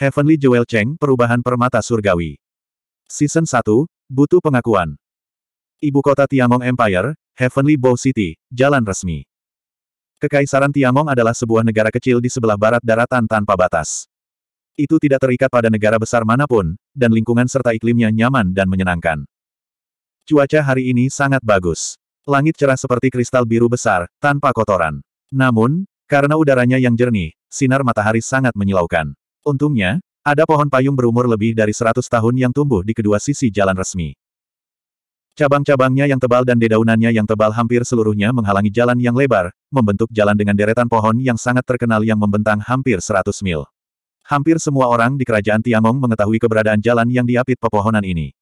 Heavenly Jewel Cheng, Perubahan Permata Surgawi. Season 1, Butuh Pengakuan. Ibu kota Tiangong Empire, Heavenly Bow City, Jalan Resmi. Kekaisaran Tiangong adalah sebuah negara kecil di sebelah barat daratan tanpa batas. Itu tidak terikat pada negara besar manapun, dan lingkungan serta iklimnya nyaman dan menyenangkan. Cuaca hari ini sangat bagus. Langit cerah seperti kristal biru besar, tanpa kotoran. Namun, karena udaranya yang jernih, sinar matahari sangat menyilaukan. Untungnya, ada pohon payung berumur lebih dari 100 tahun yang tumbuh di kedua sisi jalan resmi. Cabang-cabangnya yang tebal dan dedaunannya yang tebal hampir seluruhnya menghalangi jalan yang lebar, membentuk jalan dengan deretan pohon yang sangat terkenal yang membentang hampir 100 mil. Hampir semua orang di kerajaan Tiangong mengetahui keberadaan jalan yang diapit pepohonan ini.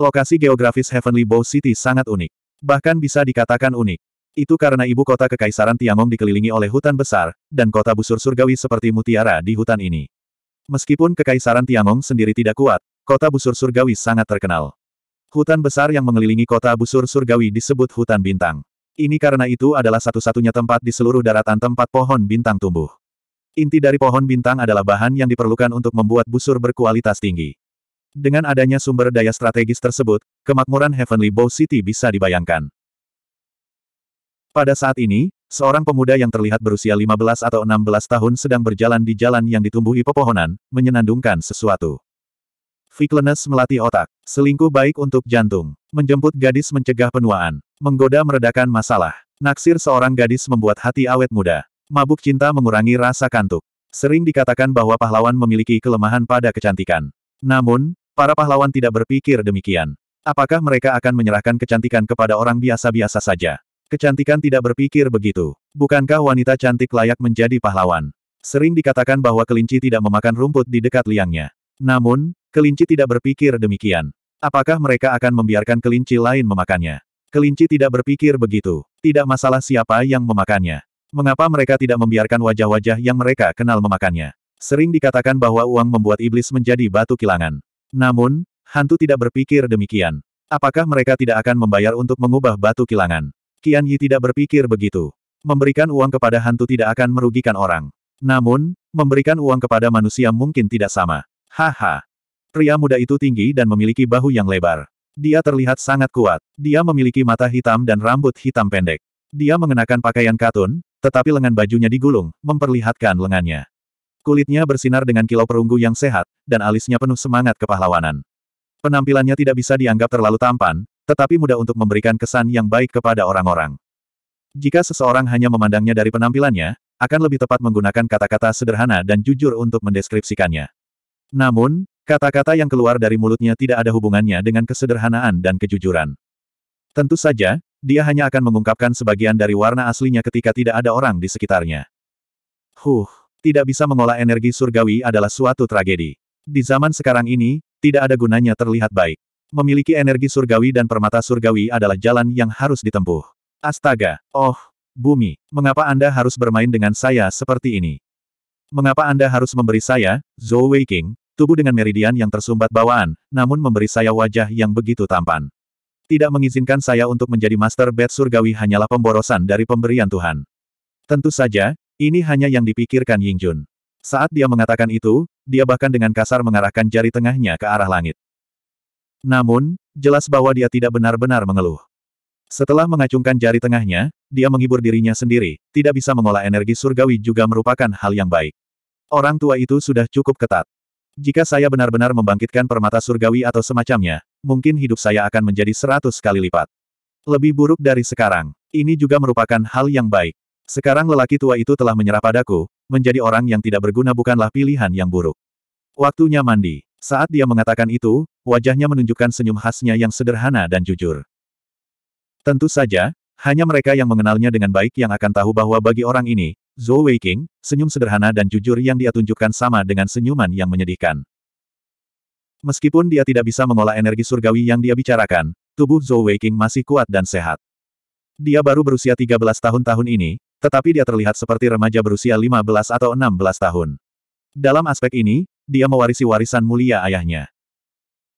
Lokasi geografis Heavenly Bow City sangat unik. Bahkan bisa dikatakan unik. Itu karena ibu kota Kekaisaran Tiangong dikelilingi oleh hutan besar, dan kota busur surgawi seperti mutiara di hutan ini. Meskipun Kekaisaran Tiangong sendiri tidak kuat, kota busur surgawi sangat terkenal. Hutan besar yang mengelilingi kota busur surgawi disebut hutan bintang. Ini karena itu adalah satu-satunya tempat di seluruh daratan tempat pohon bintang tumbuh. Inti dari pohon bintang adalah bahan yang diperlukan untuk membuat busur berkualitas tinggi. Dengan adanya sumber daya strategis tersebut, kemakmuran Heavenly Bow City bisa dibayangkan. Pada saat ini, seorang pemuda yang terlihat berusia 15 atau 16 tahun sedang berjalan di jalan yang ditumbuhi pepohonan, menyenandungkan sesuatu. Viklenes melatih otak, selingkuh baik untuk jantung, menjemput gadis mencegah penuaan, menggoda meredakan masalah, naksir seorang gadis membuat hati awet muda, mabuk cinta mengurangi rasa kantuk. Sering dikatakan bahwa pahlawan memiliki kelemahan pada kecantikan. Namun, para pahlawan tidak berpikir demikian. Apakah mereka akan menyerahkan kecantikan kepada orang biasa-biasa saja? Kecantikan tidak berpikir begitu. Bukankah wanita cantik layak menjadi pahlawan? Sering dikatakan bahwa kelinci tidak memakan rumput di dekat liangnya. Namun, kelinci tidak berpikir demikian. Apakah mereka akan membiarkan kelinci lain memakannya? Kelinci tidak berpikir begitu. Tidak masalah siapa yang memakannya. Mengapa mereka tidak membiarkan wajah-wajah yang mereka kenal memakannya? Sering dikatakan bahwa uang membuat iblis menjadi batu kilangan. Namun, hantu tidak berpikir demikian. Apakah mereka tidak akan membayar untuk mengubah batu kilangan? Qian Yi tidak berpikir begitu. Memberikan uang kepada hantu tidak akan merugikan orang. Namun, memberikan uang kepada manusia mungkin tidak sama. Haha. Pria muda itu tinggi dan memiliki bahu yang lebar. Dia terlihat sangat kuat. Dia memiliki mata hitam dan rambut hitam pendek. Dia mengenakan pakaian katun, tetapi lengan bajunya digulung, memperlihatkan lengannya. Kulitnya bersinar dengan kilau perunggu yang sehat, dan alisnya penuh semangat kepahlawanan. Penampilannya tidak bisa dianggap terlalu tampan, tetapi mudah untuk memberikan kesan yang baik kepada orang-orang. Jika seseorang hanya memandangnya dari penampilannya, akan lebih tepat menggunakan kata-kata sederhana dan jujur untuk mendeskripsikannya. Namun, kata-kata yang keluar dari mulutnya tidak ada hubungannya dengan kesederhanaan dan kejujuran. Tentu saja, dia hanya akan mengungkapkan sebagian dari warna aslinya ketika tidak ada orang di sekitarnya. Huh, tidak bisa mengolah energi surgawi adalah suatu tragedi. Di zaman sekarang ini, tidak ada gunanya terlihat baik. Memiliki energi surgawi dan permata surgawi adalah jalan yang harus ditempuh. Astaga! Oh! Bumi, mengapa Anda harus bermain dengan saya seperti ini? Mengapa Anda harus memberi saya, Zhou Weiqing, tubuh dengan meridian yang tersumbat bawaan, namun memberi saya wajah yang begitu tampan? Tidak mengizinkan saya untuk menjadi master bed surgawi hanyalah pemborosan dari pemberian Tuhan. Tentu saja, ini hanya yang dipikirkan Yingjun. Saat dia mengatakan itu, dia bahkan dengan kasar mengarahkan jari tengahnya ke arah langit. Namun, jelas bahwa dia tidak benar-benar mengeluh. Setelah mengacungkan jari tengahnya, dia menghibur dirinya sendiri, tidak bisa mengolah energi surgawi juga merupakan hal yang baik. Orang tua itu sudah cukup ketat. Jika saya benar-benar membangkitkan permata surgawi atau semacamnya, mungkin hidup saya akan menjadi seratus kali lipat. Lebih buruk dari sekarang. Ini juga merupakan hal yang baik. Sekarang lelaki tua itu telah menyerah padaku, menjadi orang yang tidak berguna bukanlah pilihan yang buruk. Waktunya mandi. Saat dia mengatakan itu, wajahnya menunjukkan senyum khasnya yang sederhana dan jujur. Tentu saja, hanya mereka yang mengenalnya dengan baik yang akan tahu bahwa bagi orang ini, Zhou Weiqing, senyum sederhana dan jujur yang dia tunjukkan sama dengan senyuman yang menyedihkan. Meskipun dia tidak bisa mengolah energi surgawi yang dia bicarakan, tubuh Zhou Weiqing masih kuat dan sehat. Dia baru berusia 13 tahun tahun ini, tetapi dia terlihat seperti remaja berusia 15 atau 16 tahun. Dalam aspek ini, dia mewarisi warisan mulia ayahnya.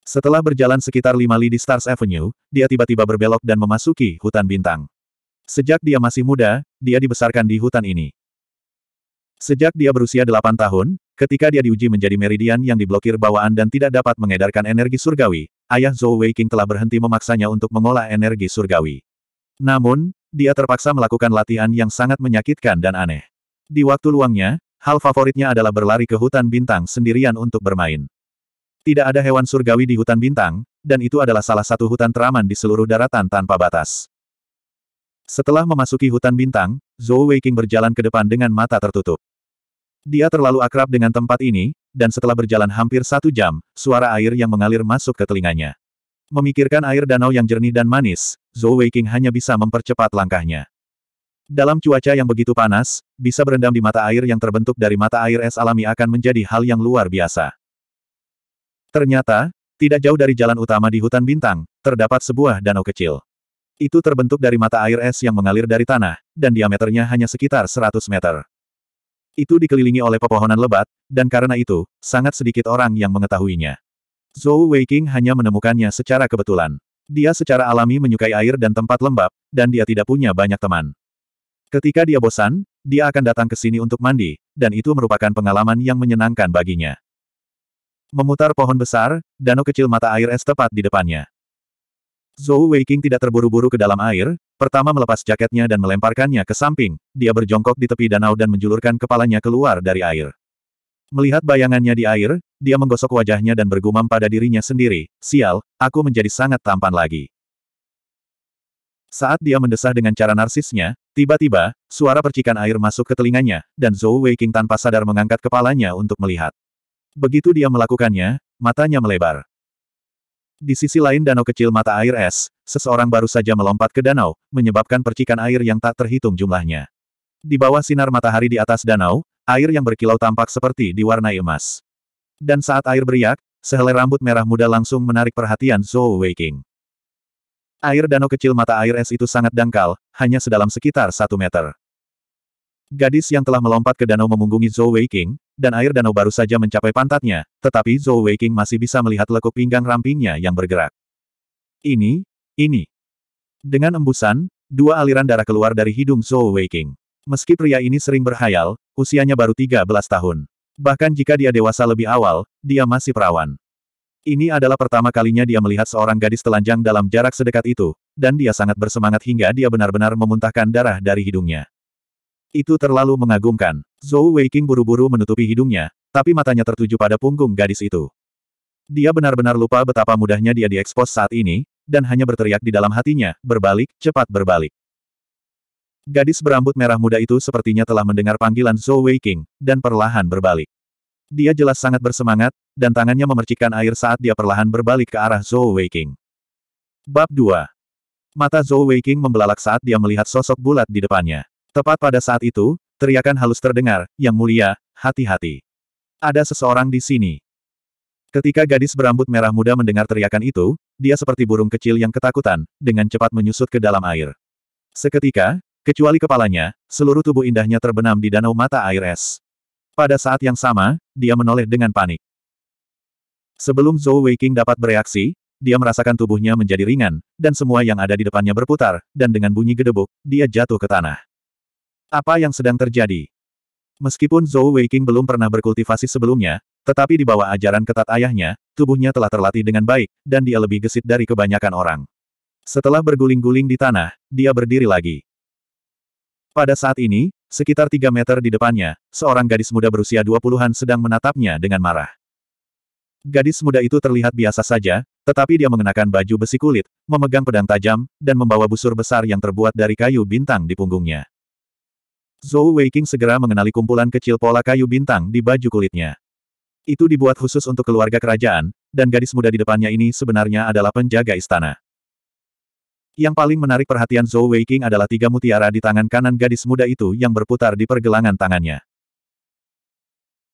Setelah berjalan sekitar lima li di Stars Avenue, dia tiba-tiba berbelok dan memasuki hutan bintang. Sejak dia masih muda, dia dibesarkan di hutan ini. Sejak dia berusia delapan tahun, ketika dia diuji menjadi meridian yang diblokir bawaan dan tidak dapat mengedarkan energi surgawi, ayah Zhou Weiqing telah berhenti memaksanya untuk mengolah energi surgawi. Namun, dia terpaksa melakukan latihan yang sangat menyakitkan dan aneh. Di waktu luangnya, hal favoritnya adalah berlari ke hutan bintang sendirian untuk bermain. Tidak ada hewan surgawi di hutan bintang, dan itu adalah salah satu hutan teraman di seluruh daratan tanpa batas. Setelah memasuki hutan bintang, Zhou Weiqing berjalan ke depan dengan mata tertutup. Dia terlalu akrab dengan tempat ini, dan setelah berjalan hampir satu jam, suara air yang mengalir masuk ke telinganya. Memikirkan air danau yang jernih dan manis, Zhou Weiqing hanya bisa mempercepat langkahnya. Dalam cuaca yang begitu panas, bisa berendam di mata air yang terbentuk dari mata air es alami akan menjadi hal yang luar biasa. Ternyata, tidak jauh dari jalan utama di hutan bintang, terdapat sebuah danau kecil. Itu terbentuk dari mata air es yang mengalir dari tanah, dan diameternya hanya sekitar 100 meter. Itu dikelilingi oleh pepohonan lebat, dan karena itu, sangat sedikit orang yang mengetahuinya. Zhou Weiqing hanya menemukannya secara kebetulan. Dia secara alami menyukai air dan tempat lembab, dan dia tidak punya banyak teman. Ketika dia bosan, dia akan datang ke sini untuk mandi, dan itu merupakan pengalaman yang menyenangkan baginya. Memutar pohon besar, danau kecil mata air es tepat di depannya. Zhou Weiqing tidak terburu-buru ke dalam air, pertama melepas jaketnya dan melemparkannya ke samping, dia berjongkok di tepi danau dan menjulurkan kepalanya keluar dari air. Melihat bayangannya di air, dia menggosok wajahnya dan bergumam pada dirinya sendiri, sial, aku menjadi sangat tampan lagi. Saat dia mendesah dengan cara narsisnya, tiba-tiba, suara percikan air masuk ke telinganya, dan Zhou Weiqing tanpa sadar mengangkat kepalanya untuk melihat. Begitu dia melakukannya, matanya melebar. Di sisi lain danau kecil mata air es, seseorang baru saja melompat ke danau, menyebabkan percikan air yang tak terhitung jumlahnya. Di bawah sinar matahari di atas danau, air yang berkilau tampak seperti diwarnai emas. Dan saat air beriak, sehelai rambut merah muda langsung menarik perhatian Zhou Weiqing. Air danau kecil mata air es itu sangat dangkal, hanya sedalam sekitar satu meter. Gadis yang telah melompat ke danau memunggungi Zhou Weiqing, dan air danau baru saja mencapai pantatnya, tetapi Zhou Weiqing masih bisa melihat lekuk pinggang rampingnya yang bergerak. Ini, ini. Dengan embusan, dua aliran darah keluar dari hidung Zhou Weiqing. Meski pria ini sering berhayal, usianya baru 13 tahun. Bahkan jika dia dewasa lebih awal, dia masih perawan. Ini adalah pertama kalinya dia melihat seorang gadis telanjang dalam jarak sedekat itu, dan dia sangat bersemangat hingga dia benar-benar memuntahkan darah dari hidungnya. Itu terlalu mengagumkan. Zhou Weiqing buru-buru menutupi hidungnya, tapi matanya tertuju pada punggung gadis itu. Dia benar-benar lupa betapa mudahnya dia diekspos saat ini, dan hanya berteriak di dalam hatinya, berbalik, cepat berbalik. Gadis berambut merah muda itu sepertinya telah mendengar panggilan Zhou Weiqing, dan perlahan berbalik. Dia jelas sangat bersemangat, dan tangannya memercikkan air saat dia perlahan berbalik ke arah Zhou Weiqing. Bab 2 Mata Zhou Weiqing membelalak saat dia melihat sosok bulat di depannya. Tepat pada saat itu, teriakan halus terdengar, yang mulia, hati-hati. Ada seseorang di sini. Ketika gadis berambut merah muda mendengar teriakan itu, dia seperti burung kecil yang ketakutan, dengan cepat menyusut ke dalam air. Seketika, kecuali kepalanya, seluruh tubuh indahnya terbenam di danau mata air es. Pada saat yang sama, dia menoleh dengan panik. Sebelum Zhou Weiqing dapat bereaksi, dia merasakan tubuhnya menjadi ringan, dan semua yang ada di depannya berputar, dan dengan bunyi gedebuk, dia jatuh ke tanah. Apa yang sedang terjadi? Meskipun Zhou Weiqing belum pernah berkultivasi sebelumnya, tetapi di bawah ajaran ketat ayahnya, tubuhnya telah terlatih dengan baik, dan dia lebih gesit dari kebanyakan orang. Setelah berguling-guling di tanah, dia berdiri lagi. Pada saat ini, sekitar 3 meter di depannya, seorang gadis muda berusia 20-an sedang menatapnya dengan marah. Gadis muda itu terlihat biasa saja, tetapi dia mengenakan baju besi kulit, memegang pedang tajam, dan membawa busur besar yang terbuat dari kayu bintang di punggungnya. Zhou Weiqing segera mengenali kumpulan kecil pola kayu bintang di baju kulitnya. Itu dibuat khusus untuk keluarga kerajaan, dan gadis muda di depannya ini sebenarnya adalah penjaga istana. Yang paling menarik perhatian Zhou Weiqing adalah tiga mutiara di tangan kanan gadis muda itu yang berputar di pergelangan tangannya.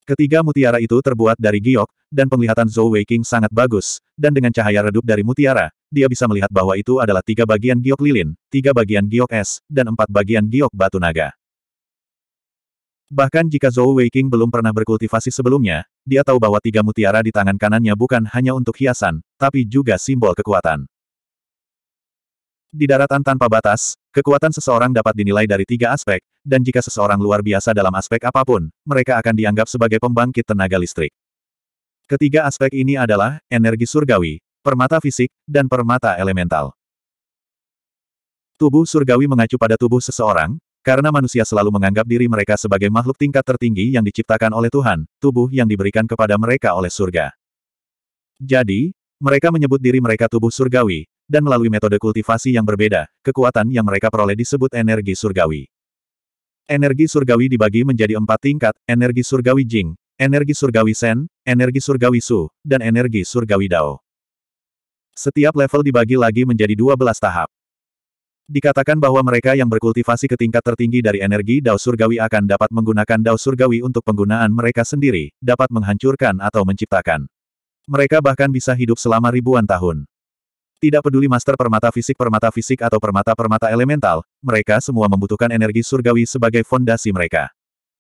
Ketiga mutiara itu terbuat dari giok, dan penglihatan Zhou Weiqing sangat bagus, dan dengan cahaya redup dari mutiara, dia bisa melihat bahwa itu adalah tiga bagian giok lilin, tiga bagian giok es, dan empat bagian giok batu naga. Bahkan jika Zhou Weiqing belum pernah berkultivasi sebelumnya, dia tahu bahwa tiga mutiara di tangan kanannya bukan hanya untuk hiasan, tapi juga simbol kekuatan. Di daratan tanpa batas, kekuatan seseorang dapat dinilai dari tiga aspek, dan jika seseorang luar biasa dalam aspek apapun, mereka akan dianggap sebagai pembangkit tenaga listrik. Ketiga aspek ini adalah energi surgawi, permata fisik, dan permata elemental. Tubuh surgawi mengacu pada tubuh seseorang, karena manusia selalu menganggap diri mereka sebagai makhluk tingkat tertinggi yang diciptakan oleh Tuhan, tubuh yang diberikan kepada mereka oleh surga. Jadi, mereka menyebut diri mereka tubuh surgawi, dan melalui metode kultivasi yang berbeda, kekuatan yang mereka peroleh disebut energi surgawi. Energi surgawi dibagi menjadi empat tingkat, energi surgawi Jing, energi surgawi Sen, energi surgawi Su, dan energi surgawi Dao. Setiap level dibagi lagi menjadi dua belas tahap. Dikatakan bahwa mereka yang berkultivasi ke tingkat tertinggi dari energi Dao Surgawi akan dapat menggunakan Dao Surgawi untuk penggunaan mereka sendiri, dapat menghancurkan atau menciptakan. Mereka bahkan bisa hidup selama ribuan tahun. Tidak peduli master permata fisik permata fisik atau permata-permata elemental, mereka semua membutuhkan energi surgawi sebagai fondasi mereka.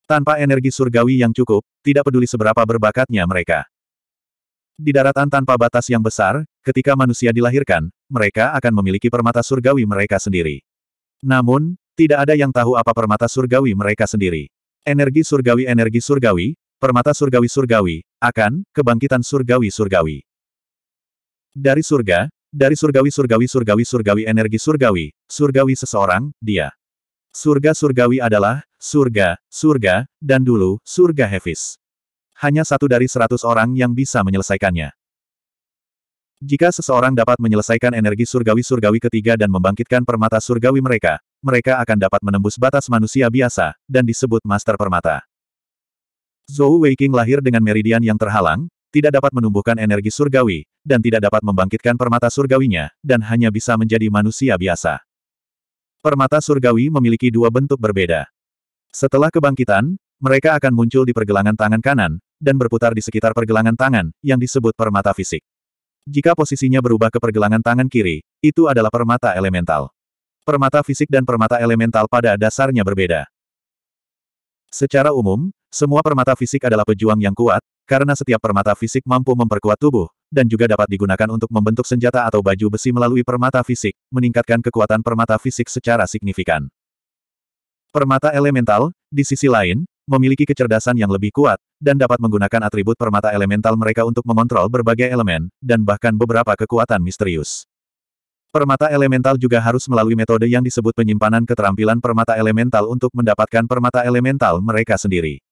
Tanpa energi surgawi yang cukup, tidak peduli seberapa berbakatnya mereka. Di daratan tanpa batas yang besar, ketika manusia dilahirkan, mereka akan memiliki permata surgawi mereka sendiri. Namun, tidak ada yang tahu apa permata surgawi mereka sendiri. Energi surgawi-energi surgawi, permata surgawi-surgawi, akan, kebangkitan surgawi-surgawi. Dari surga, dari surgawi-surgawi-surgawi-surgawi energi surgawi, surgawi seseorang, dia. Surga surgawi adalah, surga, surga, dan dulu, surga hefis. Hanya satu dari seratus orang yang bisa menyelesaikannya. Jika seseorang dapat menyelesaikan energi surgawi-surgawi ketiga dan membangkitkan permata surgawi mereka, mereka akan dapat menembus batas manusia biasa, dan disebut master permata. Zhou Weiqing lahir dengan meridian yang terhalang, tidak dapat menumbuhkan energi surgawi, dan tidak dapat membangkitkan permata surgawinya, dan hanya bisa menjadi manusia biasa. Permata surgawi memiliki dua bentuk berbeda. Setelah kebangkitan, mereka akan muncul di pergelangan tangan kanan, dan berputar di sekitar pergelangan tangan, yang disebut permata fisik. Jika posisinya berubah ke pergelangan tangan kiri, itu adalah permata elemental. Permata fisik dan permata elemental pada dasarnya berbeda. Secara umum, semua permata fisik adalah pejuang yang kuat, karena setiap permata fisik mampu memperkuat tubuh, dan juga dapat digunakan untuk membentuk senjata atau baju besi melalui permata fisik, meningkatkan kekuatan permata fisik secara signifikan. Permata elemental, di sisi lain, memiliki kecerdasan yang lebih kuat, dan dapat menggunakan atribut permata elemental mereka untuk mengontrol berbagai elemen, dan bahkan beberapa kekuatan misterius. Permata elemental juga harus melalui metode yang disebut penyimpanan keterampilan permata elemental untuk mendapatkan permata elemental mereka sendiri.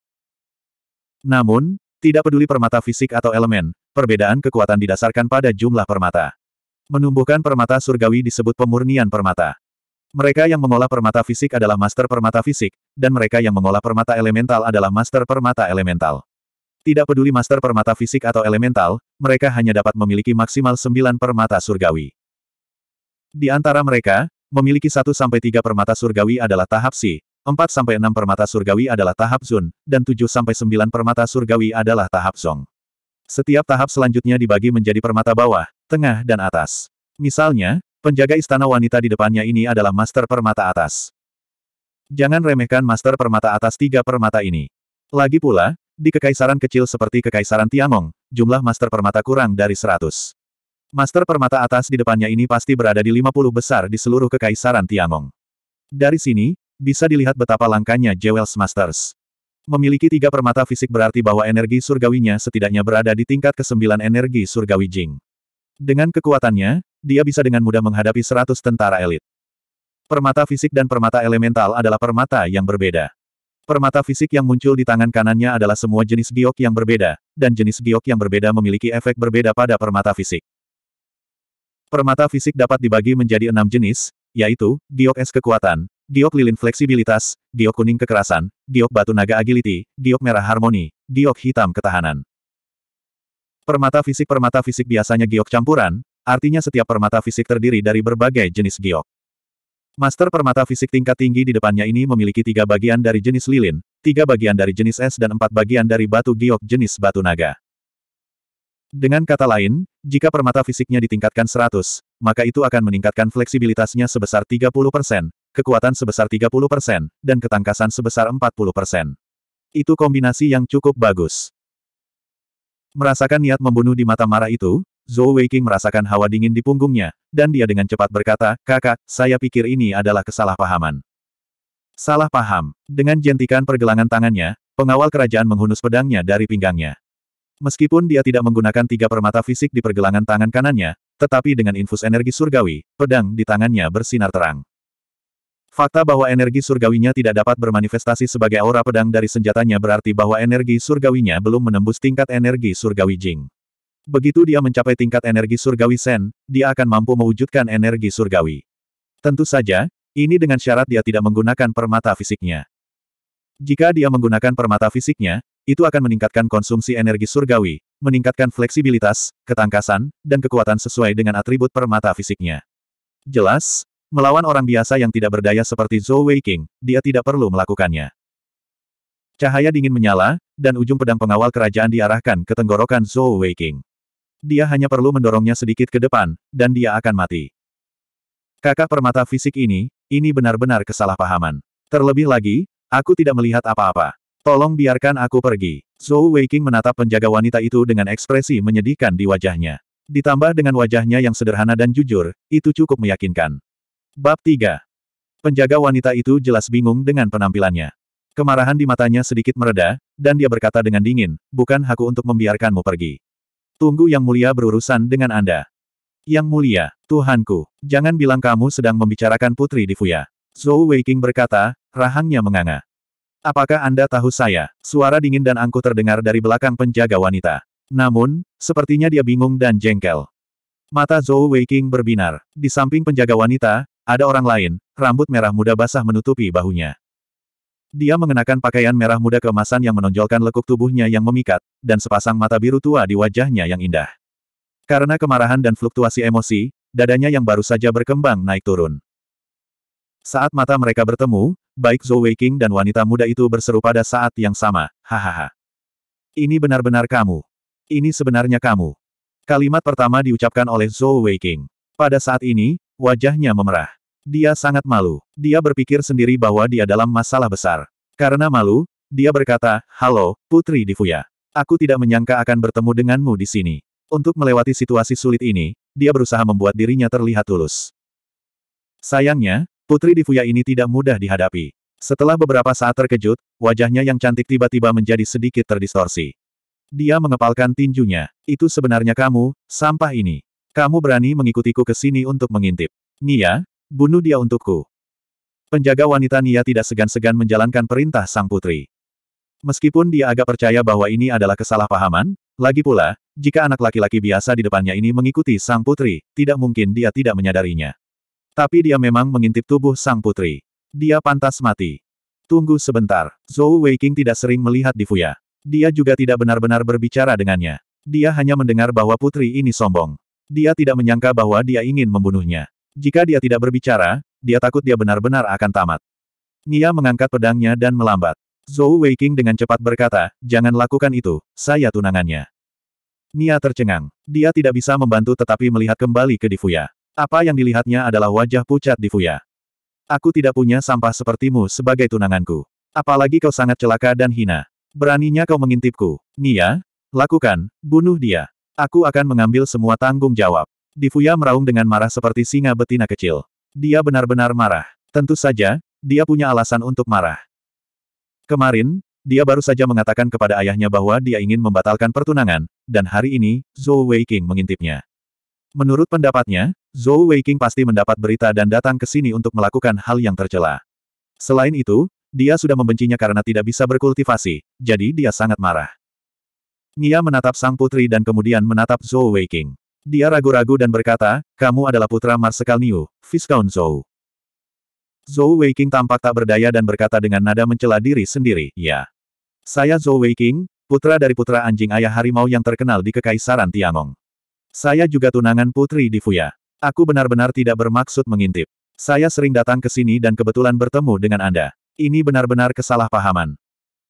Namun, tidak peduli permata fisik atau elemen, perbedaan kekuatan didasarkan pada jumlah permata. Menumbuhkan permata surgawi disebut pemurnian permata. Mereka yang mengolah permata fisik adalah master permata fisik, dan mereka yang mengolah permata elemental adalah master permata elemental. Tidak peduli master permata fisik atau elemental, mereka hanya dapat memiliki maksimal sembilan permata surgawi. Di antara mereka, memiliki satu sampai tiga permata surgawi adalah tahap Si, sampai enam permata surgawi adalah tahap Zun, dan tujuh sampai sembilan permata surgawi adalah tahap Zong. Setiap tahap selanjutnya dibagi menjadi permata bawah, tengah dan atas. Misalnya, Penjaga istana wanita di depannya ini adalah Master Permata Atas. Jangan remehkan Master Permata Atas tiga permata ini. Lagi pula, di kekaisaran kecil seperti Kekaisaran Tiangong, jumlah Master Permata kurang dari 100. Master Permata Atas di depannya ini pasti berada di 50 besar di seluruh Kekaisaran Tiangong. Dari sini, bisa dilihat betapa langkanya Jewels Masters. Memiliki tiga permata fisik berarti bahwa energi surgawinya setidaknya berada di tingkat ke-9 energi surgawi Jing. Dengan kekuatannya, dia bisa dengan mudah menghadapi seratus tentara elit. Permata fisik dan permata elemental adalah permata yang berbeda. Permata fisik yang muncul di tangan kanannya adalah semua jenis giok yang berbeda, dan jenis giok yang berbeda memiliki efek berbeda pada permata fisik. Permata fisik dapat dibagi menjadi enam jenis, yaitu, giok es kekuatan, giok lilin fleksibilitas, giok kuning kekerasan, giok batu naga agility, giok merah harmoni, giok hitam ketahanan. Permata fisik Permata fisik biasanya giok campuran, Artinya setiap permata fisik terdiri dari berbagai jenis giok. Master permata fisik tingkat tinggi di depannya ini memiliki tiga bagian dari jenis lilin, tiga bagian dari jenis es dan empat bagian dari batu giok jenis batu naga. Dengan kata lain, jika permata fisiknya ditingkatkan 100, maka itu akan meningkatkan fleksibilitasnya sebesar 30%, kekuatan sebesar 30%, dan ketangkasan sebesar 40%. Itu kombinasi yang cukup bagus. Merasakan niat membunuh di mata marah itu, Zhou Weiqing merasakan hawa dingin di punggungnya, dan dia dengan cepat berkata, Kakak, saya pikir ini adalah kesalahpahaman. Salah paham. Dengan jentikan pergelangan tangannya, pengawal kerajaan menghunus pedangnya dari pinggangnya. Meskipun dia tidak menggunakan tiga permata fisik di pergelangan tangan kanannya, tetapi dengan infus energi surgawi, pedang di tangannya bersinar terang. Fakta bahwa energi surgawinya tidak dapat bermanifestasi sebagai aura pedang dari senjatanya berarti bahwa energi surgawinya belum menembus tingkat energi surgawi Jing. Begitu dia mencapai tingkat energi surgawi Sen, dia akan mampu mewujudkan energi surgawi. Tentu saja, ini dengan syarat dia tidak menggunakan permata fisiknya. Jika dia menggunakan permata fisiknya, itu akan meningkatkan konsumsi energi surgawi, meningkatkan fleksibilitas, ketangkasan, dan kekuatan sesuai dengan atribut permata fisiknya. Jelas, melawan orang biasa yang tidak berdaya seperti Zhou Weiqing, dia tidak perlu melakukannya. Cahaya dingin menyala, dan ujung pedang pengawal kerajaan diarahkan ke tenggorokan Zhou Weiqing dia hanya perlu mendorongnya sedikit ke depan, dan dia akan mati. Kakak permata fisik ini, ini benar-benar kesalahpahaman. Terlebih lagi, aku tidak melihat apa-apa. Tolong biarkan aku pergi. Zhou Weiking menatap penjaga wanita itu dengan ekspresi menyedihkan di wajahnya. Ditambah dengan wajahnya yang sederhana dan jujur, itu cukup meyakinkan. Bab 3. Penjaga wanita itu jelas bingung dengan penampilannya. Kemarahan di matanya sedikit mereda, dan dia berkata dengan dingin, bukan aku untuk membiarkanmu pergi. Tunggu Yang Mulia berurusan dengan Anda. Yang Mulia, Tuhanku, jangan bilang kamu sedang membicarakan Putri Difuya. Zhou Weiking berkata, rahangnya menganga. Apakah Anda tahu saya? Suara dingin dan angkuh terdengar dari belakang penjaga wanita. Namun, sepertinya dia bingung dan jengkel. Mata Zhou Weiking berbinar. Di samping penjaga wanita, ada orang lain, rambut merah muda basah menutupi bahunya. Dia mengenakan pakaian merah muda keemasan yang menonjolkan lekuk tubuhnya yang memikat, dan sepasang mata biru tua di wajahnya yang indah. Karena kemarahan dan fluktuasi emosi, dadanya yang baru saja berkembang naik turun. Saat mata mereka bertemu, baik Zhou Weiqing dan wanita muda itu berseru pada saat yang sama, hahaha. Ini benar-benar kamu. Ini sebenarnya kamu. Kalimat pertama diucapkan oleh Zhou Weiqing. Pada saat ini, wajahnya memerah. Dia sangat malu. Dia berpikir sendiri bahwa dia dalam masalah besar. Karena malu, dia berkata, Halo, Putri Divuya. Aku tidak menyangka akan bertemu denganmu di sini. Untuk melewati situasi sulit ini, dia berusaha membuat dirinya terlihat tulus. Sayangnya, Putri Divuya ini tidak mudah dihadapi. Setelah beberapa saat terkejut, wajahnya yang cantik tiba-tiba menjadi sedikit terdistorsi. Dia mengepalkan tinjunya. Itu sebenarnya kamu, sampah ini. Kamu berani mengikutiku ke sini untuk mengintip. Nia, Bunuh dia untukku. Penjaga wanita Nia tidak segan-segan menjalankan perintah sang putri. Meskipun dia agak percaya bahwa ini adalah kesalahpahaman, lagi pula, jika anak laki-laki biasa di depannya ini mengikuti sang putri, tidak mungkin dia tidak menyadarinya. Tapi dia memang mengintip tubuh sang putri. Dia pantas mati. Tunggu sebentar, Zhou Weiking tidak sering melihat Di Fuya. Dia juga tidak benar-benar berbicara dengannya. Dia hanya mendengar bahwa putri ini sombong. Dia tidak menyangka bahwa dia ingin membunuhnya. Jika dia tidak berbicara, dia takut dia benar-benar akan tamat. Nia mengangkat pedangnya dan melambat. Zhou Weiking dengan cepat berkata, jangan lakukan itu, saya tunangannya. Nia tercengang. Dia tidak bisa membantu tetapi melihat kembali ke Difuya. Apa yang dilihatnya adalah wajah pucat Difuya. Aku tidak punya sampah sepertimu sebagai tunanganku. Apalagi kau sangat celaka dan hina. Beraninya kau mengintipku. Nia, lakukan, bunuh dia. Aku akan mengambil semua tanggung jawab. Difuya meraung dengan marah seperti singa betina kecil. Dia benar-benar marah. Tentu saja, dia punya alasan untuk marah. Kemarin, dia baru saja mengatakan kepada ayahnya bahwa dia ingin membatalkan pertunangan, dan hari ini, Zhou Weiqing mengintipnya. Menurut pendapatnya, Zhou Weiqing pasti mendapat berita dan datang ke sini untuk melakukan hal yang tercela. Selain itu, dia sudah membencinya karena tidak bisa berkultivasi, jadi dia sangat marah. Nia menatap sang putri dan kemudian menatap Zhou Weiqing. Dia ragu-ragu dan berkata, kamu adalah putra Marsekal Niu, Viscount Zhou. Zhou Weiking tampak tak berdaya dan berkata dengan nada mencela diri sendiri, ya. Saya Zhou Weiking, putra dari putra anjing ayah harimau yang terkenal di Kekaisaran Tiangong. Saya juga tunangan putri di Fuya. Aku benar-benar tidak bermaksud mengintip. Saya sering datang ke sini dan kebetulan bertemu dengan Anda. Ini benar-benar kesalahpahaman.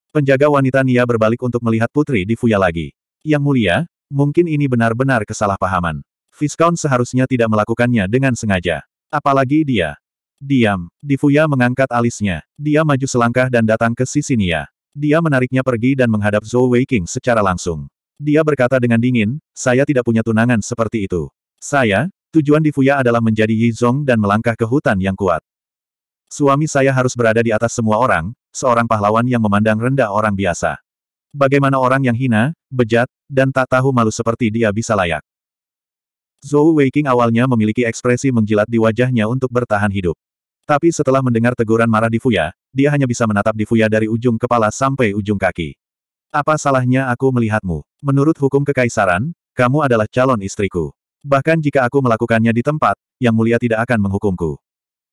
Penjaga wanita Nia berbalik untuk melihat putri di Fuya lagi. Yang mulia, Mungkin ini benar-benar kesalahpahaman. Viscount seharusnya tidak melakukannya dengan sengaja. Apalagi dia. Diam. Difuya mengangkat alisnya. Dia maju selangkah dan datang ke sisi Nia. Dia menariknya pergi dan menghadap Zhou Weiqing secara langsung. Dia berkata dengan dingin, saya tidak punya tunangan seperti itu. Saya, tujuan Difuya adalah menjadi Yizong dan melangkah ke hutan yang kuat. Suami saya harus berada di atas semua orang, seorang pahlawan yang memandang rendah orang biasa. Bagaimana orang yang hina, bejat, dan tak tahu malu seperti dia bisa layak? Zhou Weiqing awalnya memiliki ekspresi menjilat di wajahnya untuk bertahan hidup. Tapi setelah mendengar teguran marah di Fuya, dia hanya bisa menatap di Fuya dari ujung kepala sampai ujung kaki. Apa salahnya aku melihatmu? Menurut hukum kekaisaran, kamu adalah calon istriku. Bahkan jika aku melakukannya di tempat, yang mulia tidak akan menghukumku.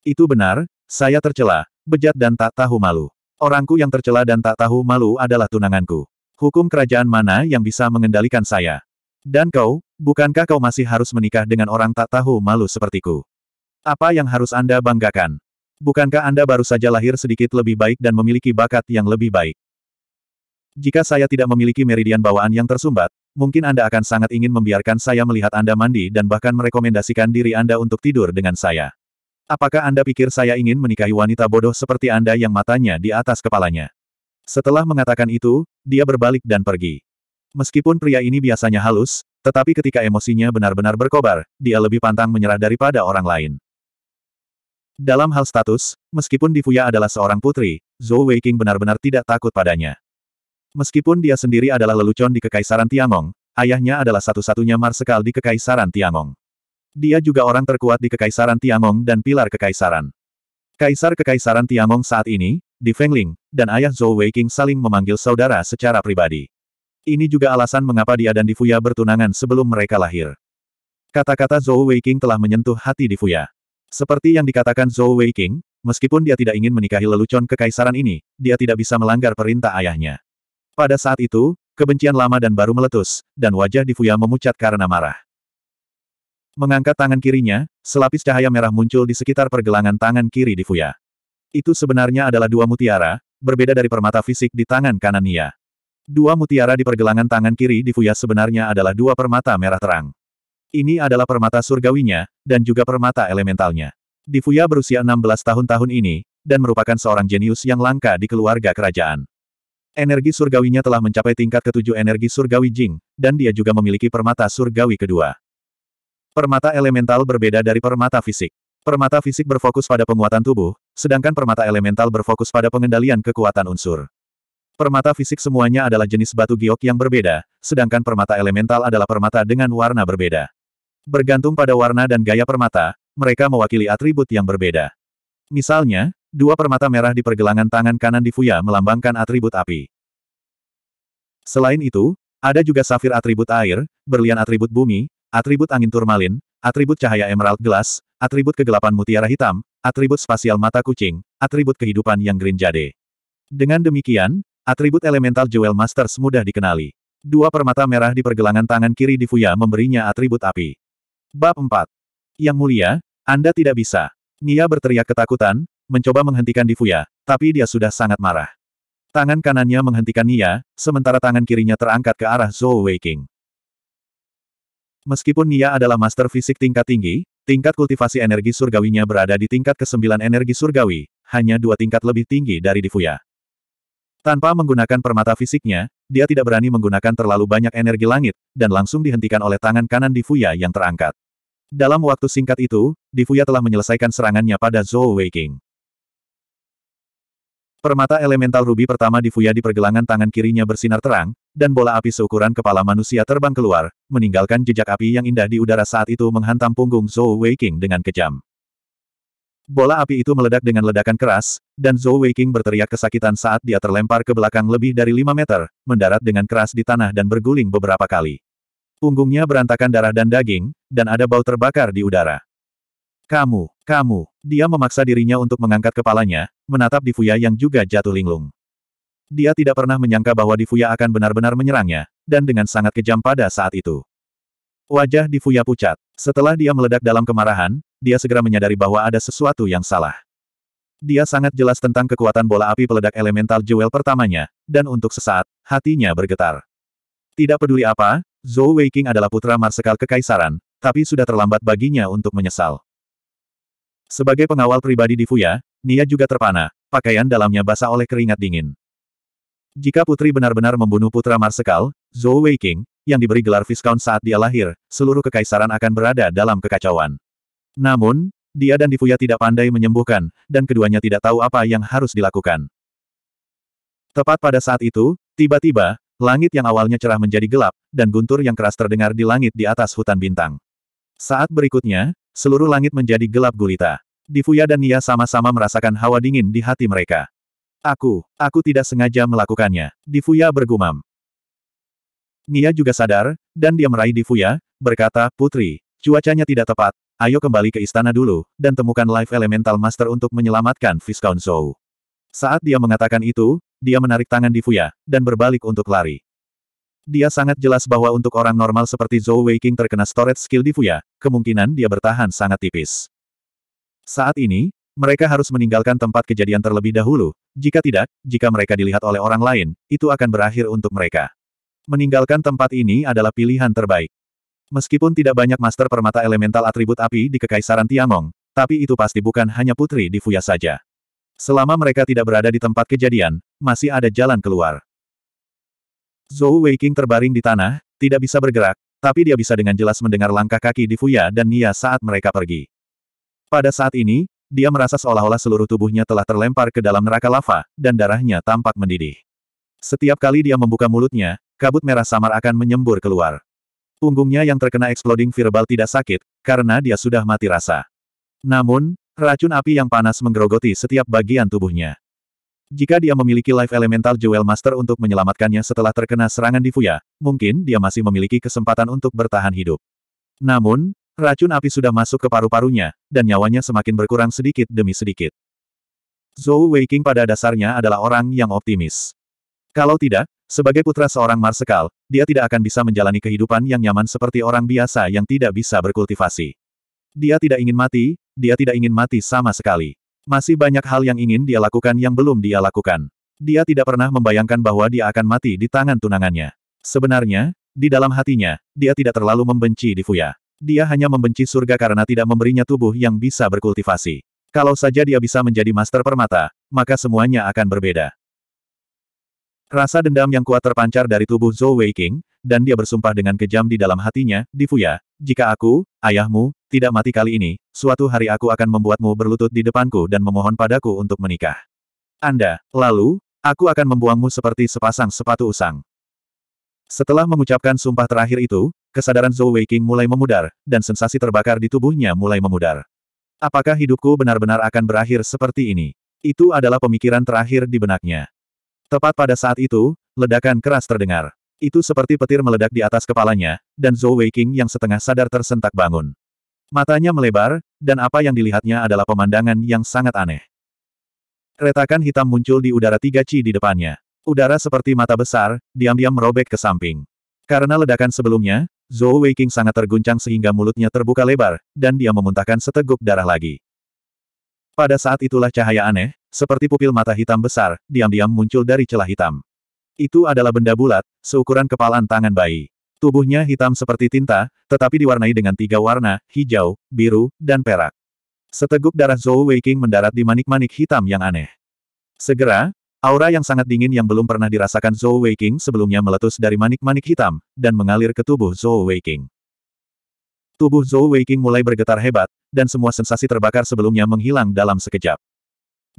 Itu benar, saya tercela, bejat dan tak tahu malu. Orangku yang tercela dan tak tahu malu adalah tunanganku. Hukum kerajaan mana yang bisa mengendalikan saya? Dan kau, bukankah kau masih harus menikah dengan orang tak tahu malu sepertiku? Apa yang harus Anda banggakan? Bukankah Anda baru saja lahir sedikit lebih baik dan memiliki bakat yang lebih baik? Jika saya tidak memiliki meridian bawaan yang tersumbat, mungkin Anda akan sangat ingin membiarkan saya melihat Anda mandi dan bahkan merekomendasikan diri Anda untuk tidur dengan saya. Apakah Anda pikir saya ingin menikahi wanita bodoh seperti Anda yang matanya di atas kepalanya? Setelah mengatakan itu, dia berbalik dan pergi. Meskipun pria ini biasanya halus, tetapi ketika emosinya benar-benar berkobar, dia lebih pantang menyerah daripada orang lain. Dalam hal status, meskipun Difuya adalah seorang putri, Zhou Weiqing benar-benar tidak takut padanya. Meskipun dia sendiri adalah lelucon di Kekaisaran Tiangong, ayahnya adalah satu-satunya marsekal di Kekaisaran Tiangong. Dia juga orang terkuat di Kekaisaran Tiangong dan pilar Kekaisaran. Kaisar Kekaisaran Tiangong saat ini, di Fengling, dan ayah Zhou Weiqing saling memanggil saudara secara pribadi. Ini juga alasan mengapa dia dan Difuya bertunangan sebelum mereka lahir. Kata-kata Zhou Weiqing telah menyentuh hati Difuya. Seperti yang dikatakan Zhou Weiqing, meskipun dia tidak ingin menikahi lelucon kekaisaran ini, dia tidak bisa melanggar perintah ayahnya. Pada saat itu, kebencian lama dan baru meletus, dan wajah Difuya memucat karena marah. Mengangkat tangan kirinya, selapis cahaya merah muncul di sekitar pergelangan tangan kiri di Fuya. Itu sebenarnya adalah dua mutiara, berbeda dari permata fisik di tangan kanan Nia. Dua mutiara di pergelangan tangan kiri di Fuya sebenarnya adalah dua permata merah terang. Ini adalah permata surgawinya, dan juga permata elementalnya. Di Fuya berusia 16 tahun tahun ini, dan merupakan seorang jenius yang langka di keluarga kerajaan. Energi surgawinya telah mencapai tingkat ketujuh energi surgawi Jing, dan dia juga memiliki permata surgawi kedua. Permata elemental berbeda dari permata fisik. Permata fisik berfokus pada penguatan tubuh, sedangkan permata elemental berfokus pada pengendalian kekuatan unsur. Permata fisik semuanya adalah jenis batu giok yang berbeda, sedangkan permata elemental adalah permata dengan warna berbeda. Bergantung pada warna dan gaya permata, mereka mewakili atribut yang berbeda. Misalnya, dua permata merah di pergelangan tangan kanan di Fuya melambangkan atribut api. Selain itu, ada juga safir atribut air, berlian atribut bumi, Atribut angin turmalin, atribut cahaya emerald gelas, atribut kegelapan mutiara hitam, atribut spasial mata kucing, atribut kehidupan yang green jade. Dengan demikian, atribut elemental Jewel Masters mudah dikenali. Dua permata merah di pergelangan tangan kiri di Fuya memberinya atribut api. Bab 4. Yang mulia, Anda tidak bisa. Nia berteriak ketakutan, mencoba menghentikan di Fuya, tapi dia sudah sangat marah. Tangan kanannya menghentikan Nia, sementara tangan kirinya terangkat ke arah Zhou Weiqing. Meskipun Nia adalah master fisik tingkat tinggi, tingkat kultivasi energi surgawinya berada di tingkat ke-9 energi surgawi, hanya dua tingkat lebih tinggi dari Difuya. Tanpa menggunakan permata fisiknya, dia tidak berani menggunakan terlalu banyak energi langit, dan langsung dihentikan oleh tangan kanan Difuya yang terangkat. Dalam waktu singkat itu, Difuya telah menyelesaikan serangannya pada Zhou Weiqing. Permata elemental rubi pertama di Fuya di pergelangan tangan kirinya bersinar terang, dan bola api seukuran kepala manusia terbang keluar, meninggalkan jejak api yang indah di udara saat itu menghantam punggung Zhou Weiking dengan kejam. Bola api itu meledak dengan ledakan keras, dan Zhou Weiking berteriak kesakitan saat dia terlempar ke belakang lebih dari 5 meter, mendarat dengan keras di tanah dan berguling beberapa kali. Punggungnya berantakan darah dan daging, dan ada bau terbakar di udara. Kamu, kamu, dia memaksa dirinya untuk mengangkat kepalanya, menatap Difuya yang juga jatuh linglung. Dia tidak pernah menyangka bahwa Difuya akan benar-benar menyerangnya, dan dengan sangat kejam pada saat itu. Wajah Difuya pucat. Setelah dia meledak dalam kemarahan, dia segera menyadari bahwa ada sesuatu yang salah. Dia sangat jelas tentang kekuatan bola api peledak elemental jewel pertamanya, dan untuk sesaat, hatinya bergetar. Tidak peduli apa, Zhou Weiqing adalah putra marsekal kekaisaran, tapi sudah terlambat baginya untuk menyesal. Sebagai pengawal pribadi di Fuya, Nia juga terpana, pakaian dalamnya basah oleh keringat dingin. Jika putri benar-benar membunuh putra Marsekal, Zhou Weiqing, yang diberi gelar Viscount saat dia lahir, seluruh kekaisaran akan berada dalam kekacauan. Namun, dia dan Difuya tidak pandai menyembuhkan, dan keduanya tidak tahu apa yang harus dilakukan. Tepat pada saat itu, tiba-tiba, langit yang awalnya cerah menjadi gelap, dan guntur yang keras terdengar di langit di atas hutan bintang. Saat berikutnya, Seluruh langit menjadi gelap gulita. Difuya dan Nia sama-sama merasakan hawa dingin di hati mereka. Aku, aku tidak sengaja melakukannya. Difuya bergumam. Nia juga sadar, dan dia meraih Difuya, berkata, Putri, cuacanya tidak tepat, ayo kembali ke istana dulu, dan temukan Life Elemental Master untuk menyelamatkan Viscount Zhou. Saat dia mengatakan itu, dia menarik tangan Difuya, dan berbalik untuk lari. Dia sangat jelas bahwa untuk orang normal seperti Zhou Weiqing terkena storage skill di Fuya, kemungkinan dia bertahan sangat tipis. Saat ini, mereka harus meninggalkan tempat kejadian terlebih dahulu, jika tidak, jika mereka dilihat oleh orang lain, itu akan berakhir untuk mereka. Meninggalkan tempat ini adalah pilihan terbaik. Meskipun tidak banyak master permata elemental atribut api di Kekaisaran Tiangong, tapi itu pasti bukan hanya putri di Fuya saja. Selama mereka tidak berada di tempat kejadian, masih ada jalan keluar. Zhou Weiqing terbaring di tanah, tidak bisa bergerak, tapi dia bisa dengan jelas mendengar langkah kaki di Fuya dan Nia saat mereka pergi. Pada saat ini, dia merasa seolah-olah seluruh tubuhnya telah terlempar ke dalam neraka lava, dan darahnya tampak mendidih. Setiap kali dia membuka mulutnya, kabut merah samar akan menyembur keluar. Punggungnya yang terkena exploding verbal tidak sakit, karena dia sudah mati rasa. Namun, racun api yang panas menggerogoti setiap bagian tubuhnya. Jika dia memiliki Life Elemental Jewel Master untuk menyelamatkannya setelah terkena serangan Di Fuya, mungkin dia masih memiliki kesempatan untuk bertahan hidup. Namun, racun api sudah masuk ke paru-parunya, dan nyawanya semakin berkurang sedikit demi sedikit. Zhou Weiqing pada dasarnya adalah orang yang optimis. Kalau tidak, sebagai putra seorang marsekal, dia tidak akan bisa menjalani kehidupan yang nyaman seperti orang biasa yang tidak bisa berkultivasi. Dia tidak ingin mati, dia tidak ingin mati sama sekali. Masih banyak hal yang ingin dia lakukan yang belum dia lakukan. Dia tidak pernah membayangkan bahwa dia akan mati di tangan tunangannya. Sebenarnya, di dalam hatinya, dia tidak terlalu membenci Difuya. Dia hanya membenci surga karena tidak memberinya tubuh yang bisa berkultivasi. Kalau saja dia bisa menjadi master permata, maka semuanya akan berbeda. Rasa dendam yang kuat terpancar dari tubuh Zhou Weiqing, dan dia bersumpah dengan kejam di dalam hatinya, Difuya, jika aku, ayahmu, tidak mati kali ini, suatu hari aku akan membuatmu berlutut di depanku dan memohon padaku untuk menikah. Anda, lalu, aku akan membuangmu seperti sepasang sepatu usang. Setelah mengucapkan sumpah terakhir itu, kesadaran Zhou Weiking mulai memudar, dan sensasi terbakar di tubuhnya mulai memudar. Apakah hidupku benar-benar akan berakhir seperti ini? Itu adalah pemikiran terakhir di benaknya. Tepat pada saat itu, ledakan keras terdengar. Itu seperti petir meledak di atas kepalanya, dan Zhou Weiqing yang setengah sadar tersentak bangun. Matanya melebar, dan apa yang dilihatnya adalah pemandangan yang sangat aneh. Retakan hitam muncul di udara tiga ci di depannya. Udara seperti mata besar, diam-diam merobek ke samping. Karena ledakan sebelumnya, Zhou Weiqing sangat terguncang sehingga mulutnya terbuka lebar, dan dia memuntahkan seteguk darah lagi. Pada saat itulah cahaya aneh, seperti pupil mata hitam besar, diam-diam muncul dari celah hitam. Itu adalah benda bulat, seukuran kepalan tangan bayi. Tubuhnya hitam seperti tinta, tetapi diwarnai dengan tiga warna, hijau, biru, dan perak. Seteguk darah Zhou Weiking mendarat di manik-manik hitam yang aneh. Segera, aura yang sangat dingin yang belum pernah dirasakan Zhou Weiking sebelumnya meletus dari manik-manik hitam, dan mengalir ke tubuh Zhou Weiking. Tubuh Zhou Weiking mulai bergetar hebat, dan semua sensasi terbakar sebelumnya menghilang dalam sekejap.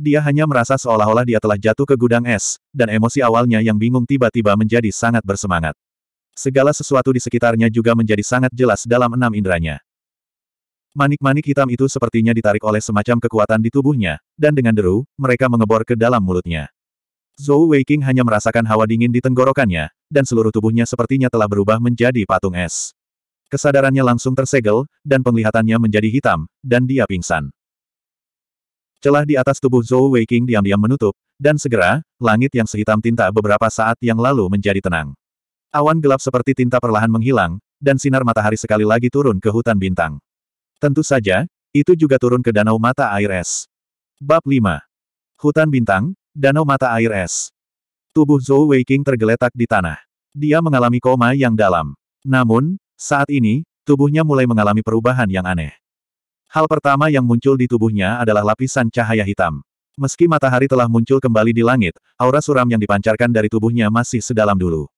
Dia hanya merasa seolah-olah dia telah jatuh ke gudang es, dan emosi awalnya yang bingung tiba-tiba menjadi sangat bersemangat. Segala sesuatu di sekitarnya juga menjadi sangat jelas dalam enam inderanya. Manik-manik hitam itu sepertinya ditarik oleh semacam kekuatan di tubuhnya, dan dengan deru, mereka mengebor ke dalam mulutnya. Zhou Weiqing hanya merasakan hawa dingin di tenggorokannya, dan seluruh tubuhnya sepertinya telah berubah menjadi patung es. Kesadarannya langsung tersegel, dan penglihatannya menjadi hitam, dan dia pingsan. Celah di atas tubuh Zhou Weiqing diam-diam menutup, dan segera, langit yang sehitam tinta beberapa saat yang lalu menjadi tenang. Awan gelap seperti tinta perlahan menghilang, dan sinar matahari sekali lagi turun ke hutan bintang. Tentu saja, itu juga turun ke Danau Mata Air Es. Bab 5. Hutan Bintang, Danau Mata Air Es. Tubuh Zhou Weiqing tergeletak di tanah. Dia mengalami koma yang dalam. Namun, saat ini, tubuhnya mulai mengalami perubahan yang aneh. Hal pertama yang muncul di tubuhnya adalah lapisan cahaya hitam. Meski matahari telah muncul kembali di langit, aura suram yang dipancarkan dari tubuhnya masih sedalam dulu.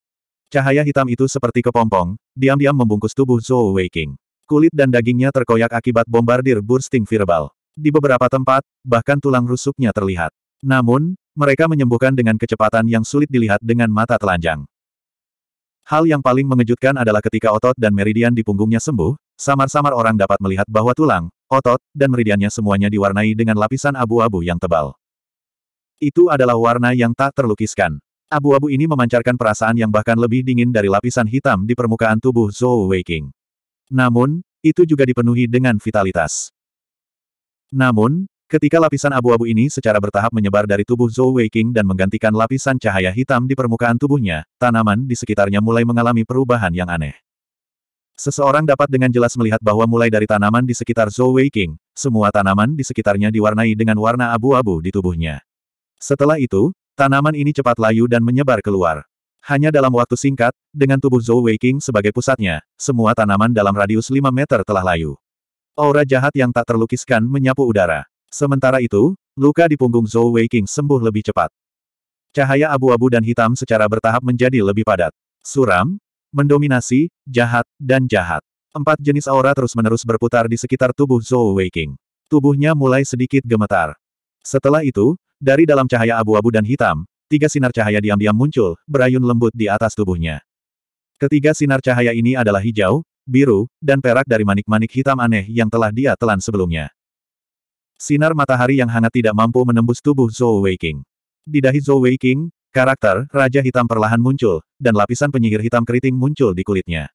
Cahaya hitam itu seperti kepompong, diam-diam membungkus tubuh Zhou Weiqing. Kulit dan dagingnya terkoyak akibat bombardir bursting verbal. Di beberapa tempat, bahkan tulang rusuknya terlihat. Namun, mereka menyembuhkan dengan kecepatan yang sulit dilihat dengan mata telanjang. Hal yang paling mengejutkan adalah ketika otot dan meridian di punggungnya sembuh, Samar-samar orang dapat melihat bahwa tulang, otot, dan meridiannya semuanya diwarnai dengan lapisan abu-abu yang tebal. Itu adalah warna yang tak terlukiskan. Abu-abu ini memancarkan perasaan yang bahkan lebih dingin dari lapisan hitam di permukaan tubuh Zhou Weiqing. Namun, itu juga dipenuhi dengan vitalitas. Namun, ketika lapisan abu-abu ini secara bertahap menyebar dari tubuh Zhou Weiqing dan menggantikan lapisan cahaya hitam di permukaan tubuhnya, tanaman di sekitarnya mulai mengalami perubahan yang aneh. Seseorang dapat dengan jelas melihat bahwa mulai dari tanaman di sekitar Zhou Wei semua tanaman di sekitarnya diwarnai dengan warna abu-abu di tubuhnya. Setelah itu, tanaman ini cepat layu dan menyebar keluar. Hanya dalam waktu singkat, dengan tubuh Zhou Wei sebagai pusatnya, semua tanaman dalam radius 5 meter telah layu. Aura jahat yang tak terlukiskan menyapu udara. Sementara itu, luka di punggung Zhou Wei sembuh lebih cepat. Cahaya abu-abu dan hitam secara bertahap menjadi lebih padat. Suram, mendominasi, jahat, dan jahat. Empat jenis aura terus-menerus berputar di sekitar tubuh Zhou Weiqing. Tubuhnya mulai sedikit gemetar. Setelah itu, dari dalam cahaya abu-abu dan hitam, tiga sinar cahaya diam-diam muncul, berayun lembut di atas tubuhnya. Ketiga sinar cahaya ini adalah hijau, biru, dan perak dari manik-manik hitam aneh yang telah dia telan sebelumnya. Sinar matahari yang hangat tidak mampu menembus tubuh Zhou Weiqing. Di dahi Zhou Weiqing, Karakter, Raja Hitam perlahan muncul, dan lapisan penyihir hitam keriting muncul di kulitnya.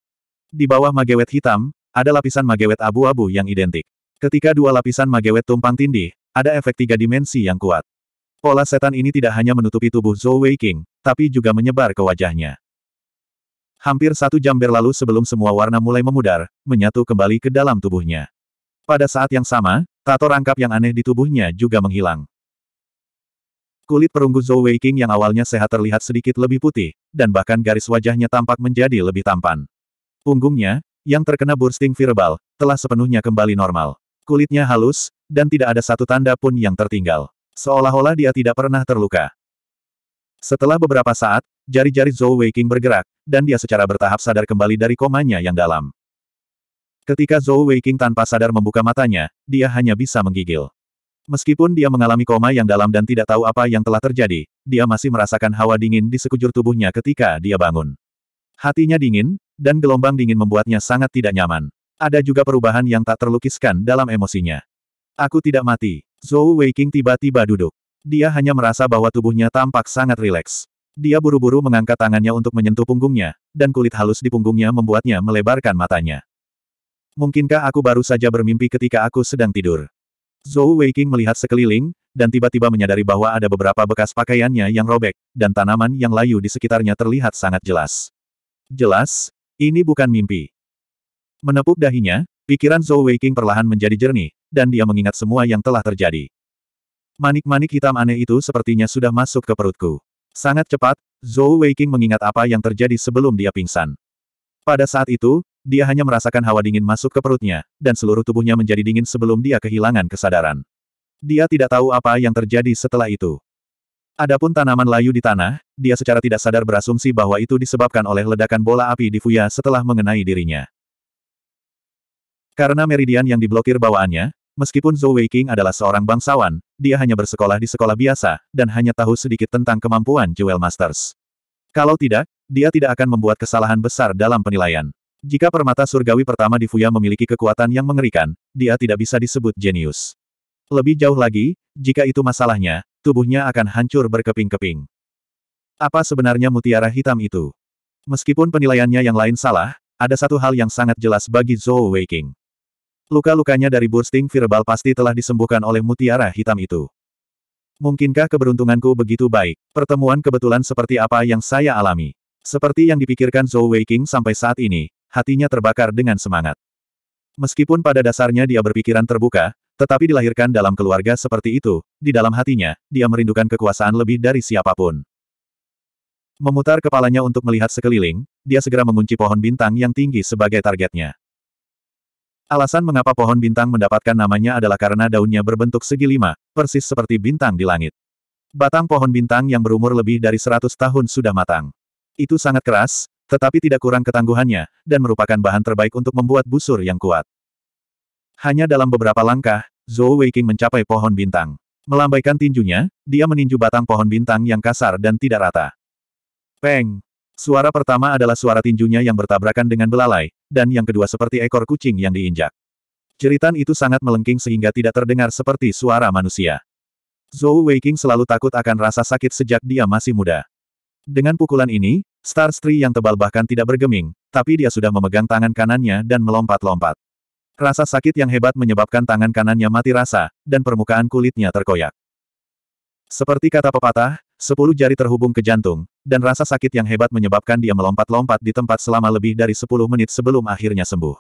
Di bawah magewet hitam, ada lapisan magewet abu-abu yang identik. Ketika dua lapisan magewet tumpang tindih, ada efek tiga dimensi yang kuat. Pola setan ini tidak hanya menutupi tubuh Zhou Weiqing, tapi juga menyebar ke wajahnya. Hampir satu jam berlalu sebelum semua warna mulai memudar, menyatu kembali ke dalam tubuhnya. Pada saat yang sama, tato rangkap yang aneh di tubuhnya juga menghilang. Kulit perunggu Zhou Weiqing yang awalnya sehat terlihat sedikit lebih putih, dan bahkan garis wajahnya tampak menjadi lebih tampan. Punggungnya, yang terkena bursting verbal, telah sepenuhnya kembali normal. Kulitnya halus, dan tidak ada satu tanda pun yang tertinggal. Seolah-olah dia tidak pernah terluka. Setelah beberapa saat, jari-jari Zhou Weiqing bergerak, dan dia secara bertahap sadar kembali dari komanya yang dalam. Ketika Zhou Weiqing tanpa sadar membuka matanya, dia hanya bisa menggigil. Meskipun dia mengalami koma yang dalam dan tidak tahu apa yang telah terjadi, dia masih merasakan hawa dingin di sekujur tubuhnya ketika dia bangun. Hatinya dingin, dan gelombang dingin membuatnya sangat tidak nyaman. Ada juga perubahan yang tak terlukiskan dalam emosinya. Aku tidak mati. Zhou Weiking tiba-tiba duduk. Dia hanya merasa bahwa tubuhnya tampak sangat rileks. Dia buru-buru mengangkat tangannya untuk menyentuh punggungnya, dan kulit halus di punggungnya membuatnya melebarkan matanya. Mungkinkah aku baru saja bermimpi ketika aku sedang tidur? Zhou Weiqing melihat sekeliling, dan tiba-tiba menyadari bahwa ada beberapa bekas pakaiannya yang robek, dan tanaman yang layu di sekitarnya terlihat sangat jelas. Jelas, ini bukan mimpi. Menepuk dahinya, pikiran Zhou Weiqing perlahan menjadi jernih, dan dia mengingat semua yang telah terjadi. Manik-manik hitam aneh itu sepertinya sudah masuk ke perutku. Sangat cepat, Zhou Weiqing mengingat apa yang terjadi sebelum dia pingsan. Pada saat itu, dia hanya merasakan hawa dingin masuk ke perutnya, dan seluruh tubuhnya menjadi dingin sebelum dia kehilangan kesadaran. Dia tidak tahu apa yang terjadi setelah itu. Adapun tanaman layu di tanah, dia secara tidak sadar berasumsi bahwa itu disebabkan oleh ledakan bola api di Fuya setelah mengenai dirinya. Karena meridian yang diblokir bawaannya, meskipun Zhou Weiqing adalah seorang bangsawan, dia hanya bersekolah di sekolah biasa, dan hanya tahu sedikit tentang kemampuan Jewel Masters. Kalau tidak, dia tidak akan membuat kesalahan besar dalam penilaian. Jika permata surgawi pertama di Fuya memiliki kekuatan yang mengerikan, dia tidak bisa disebut jenius. Lebih jauh lagi, jika itu masalahnya, tubuhnya akan hancur berkeping-keping. Apa sebenarnya mutiara hitam itu? Meskipun penilaiannya yang lain salah, ada satu hal yang sangat jelas bagi Zhou Weiking. Luka-lukanya dari bursting verbal pasti telah disembuhkan oleh mutiara hitam itu. Mungkinkah keberuntunganku begitu baik? Pertemuan kebetulan seperti apa yang saya alami? Seperti yang dipikirkan Zhou Weiking sampai saat ini, hatinya terbakar dengan semangat. Meskipun pada dasarnya dia berpikiran terbuka, tetapi dilahirkan dalam keluarga seperti itu, di dalam hatinya, dia merindukan kekuasaan lebih dari siapapun. Memutar kepalanya untuk melihat sekeliling, dia segera mengunci pohon bintang yang tinggi sebagai targetnya. Alasan mengapa pohon bintang mendapatkan namanya adalah karena daunnya berbentuk segi lima, persis seperti bintang di langit. Batang pohon bintang yang berumur lebih dari 100 tahun sudah matang. Itu sangat keras, tetapi tidak kurang ketangguhannya, dan merupakan bahan terbaik untuk membuat busur yang kuat. Hanya dalam beberapa langkah, Zhou Weiqing mencapai pohon bintang. Melambaikan tinjunya, dia meninju batang pohon bintang yang kasar dan tidak rata. Peng! Suara pertama adalah suara tinjunya yang bertabrakan dengan belalai, dan yang kedua seperti ekor kucing yang diinjak. Jeritan itu sangat melengking sehingga tidak terdengar seperti suara manusia. Zhou Weiqing selalu takut akan rasa sakit sejak dia masih muda. Dengan pukulan ini, Star Stri yang tebal bahkan tidak bergeming, tapi dia sudah memegang tangan kanannya dan melompat-lompat. Rasa sakit yang hebat menyebabkan tangan kanannya mati rasa, dan permukaan kulitnya terkoyak. Seperti kata pepatah, sepuluh jari terhubung ke jantung, dan rasa sakit yang hebat menyebabkan dia melompat-lompat di tempat selama lebih dari sepuluh menit sebelum akhirnya sembuh.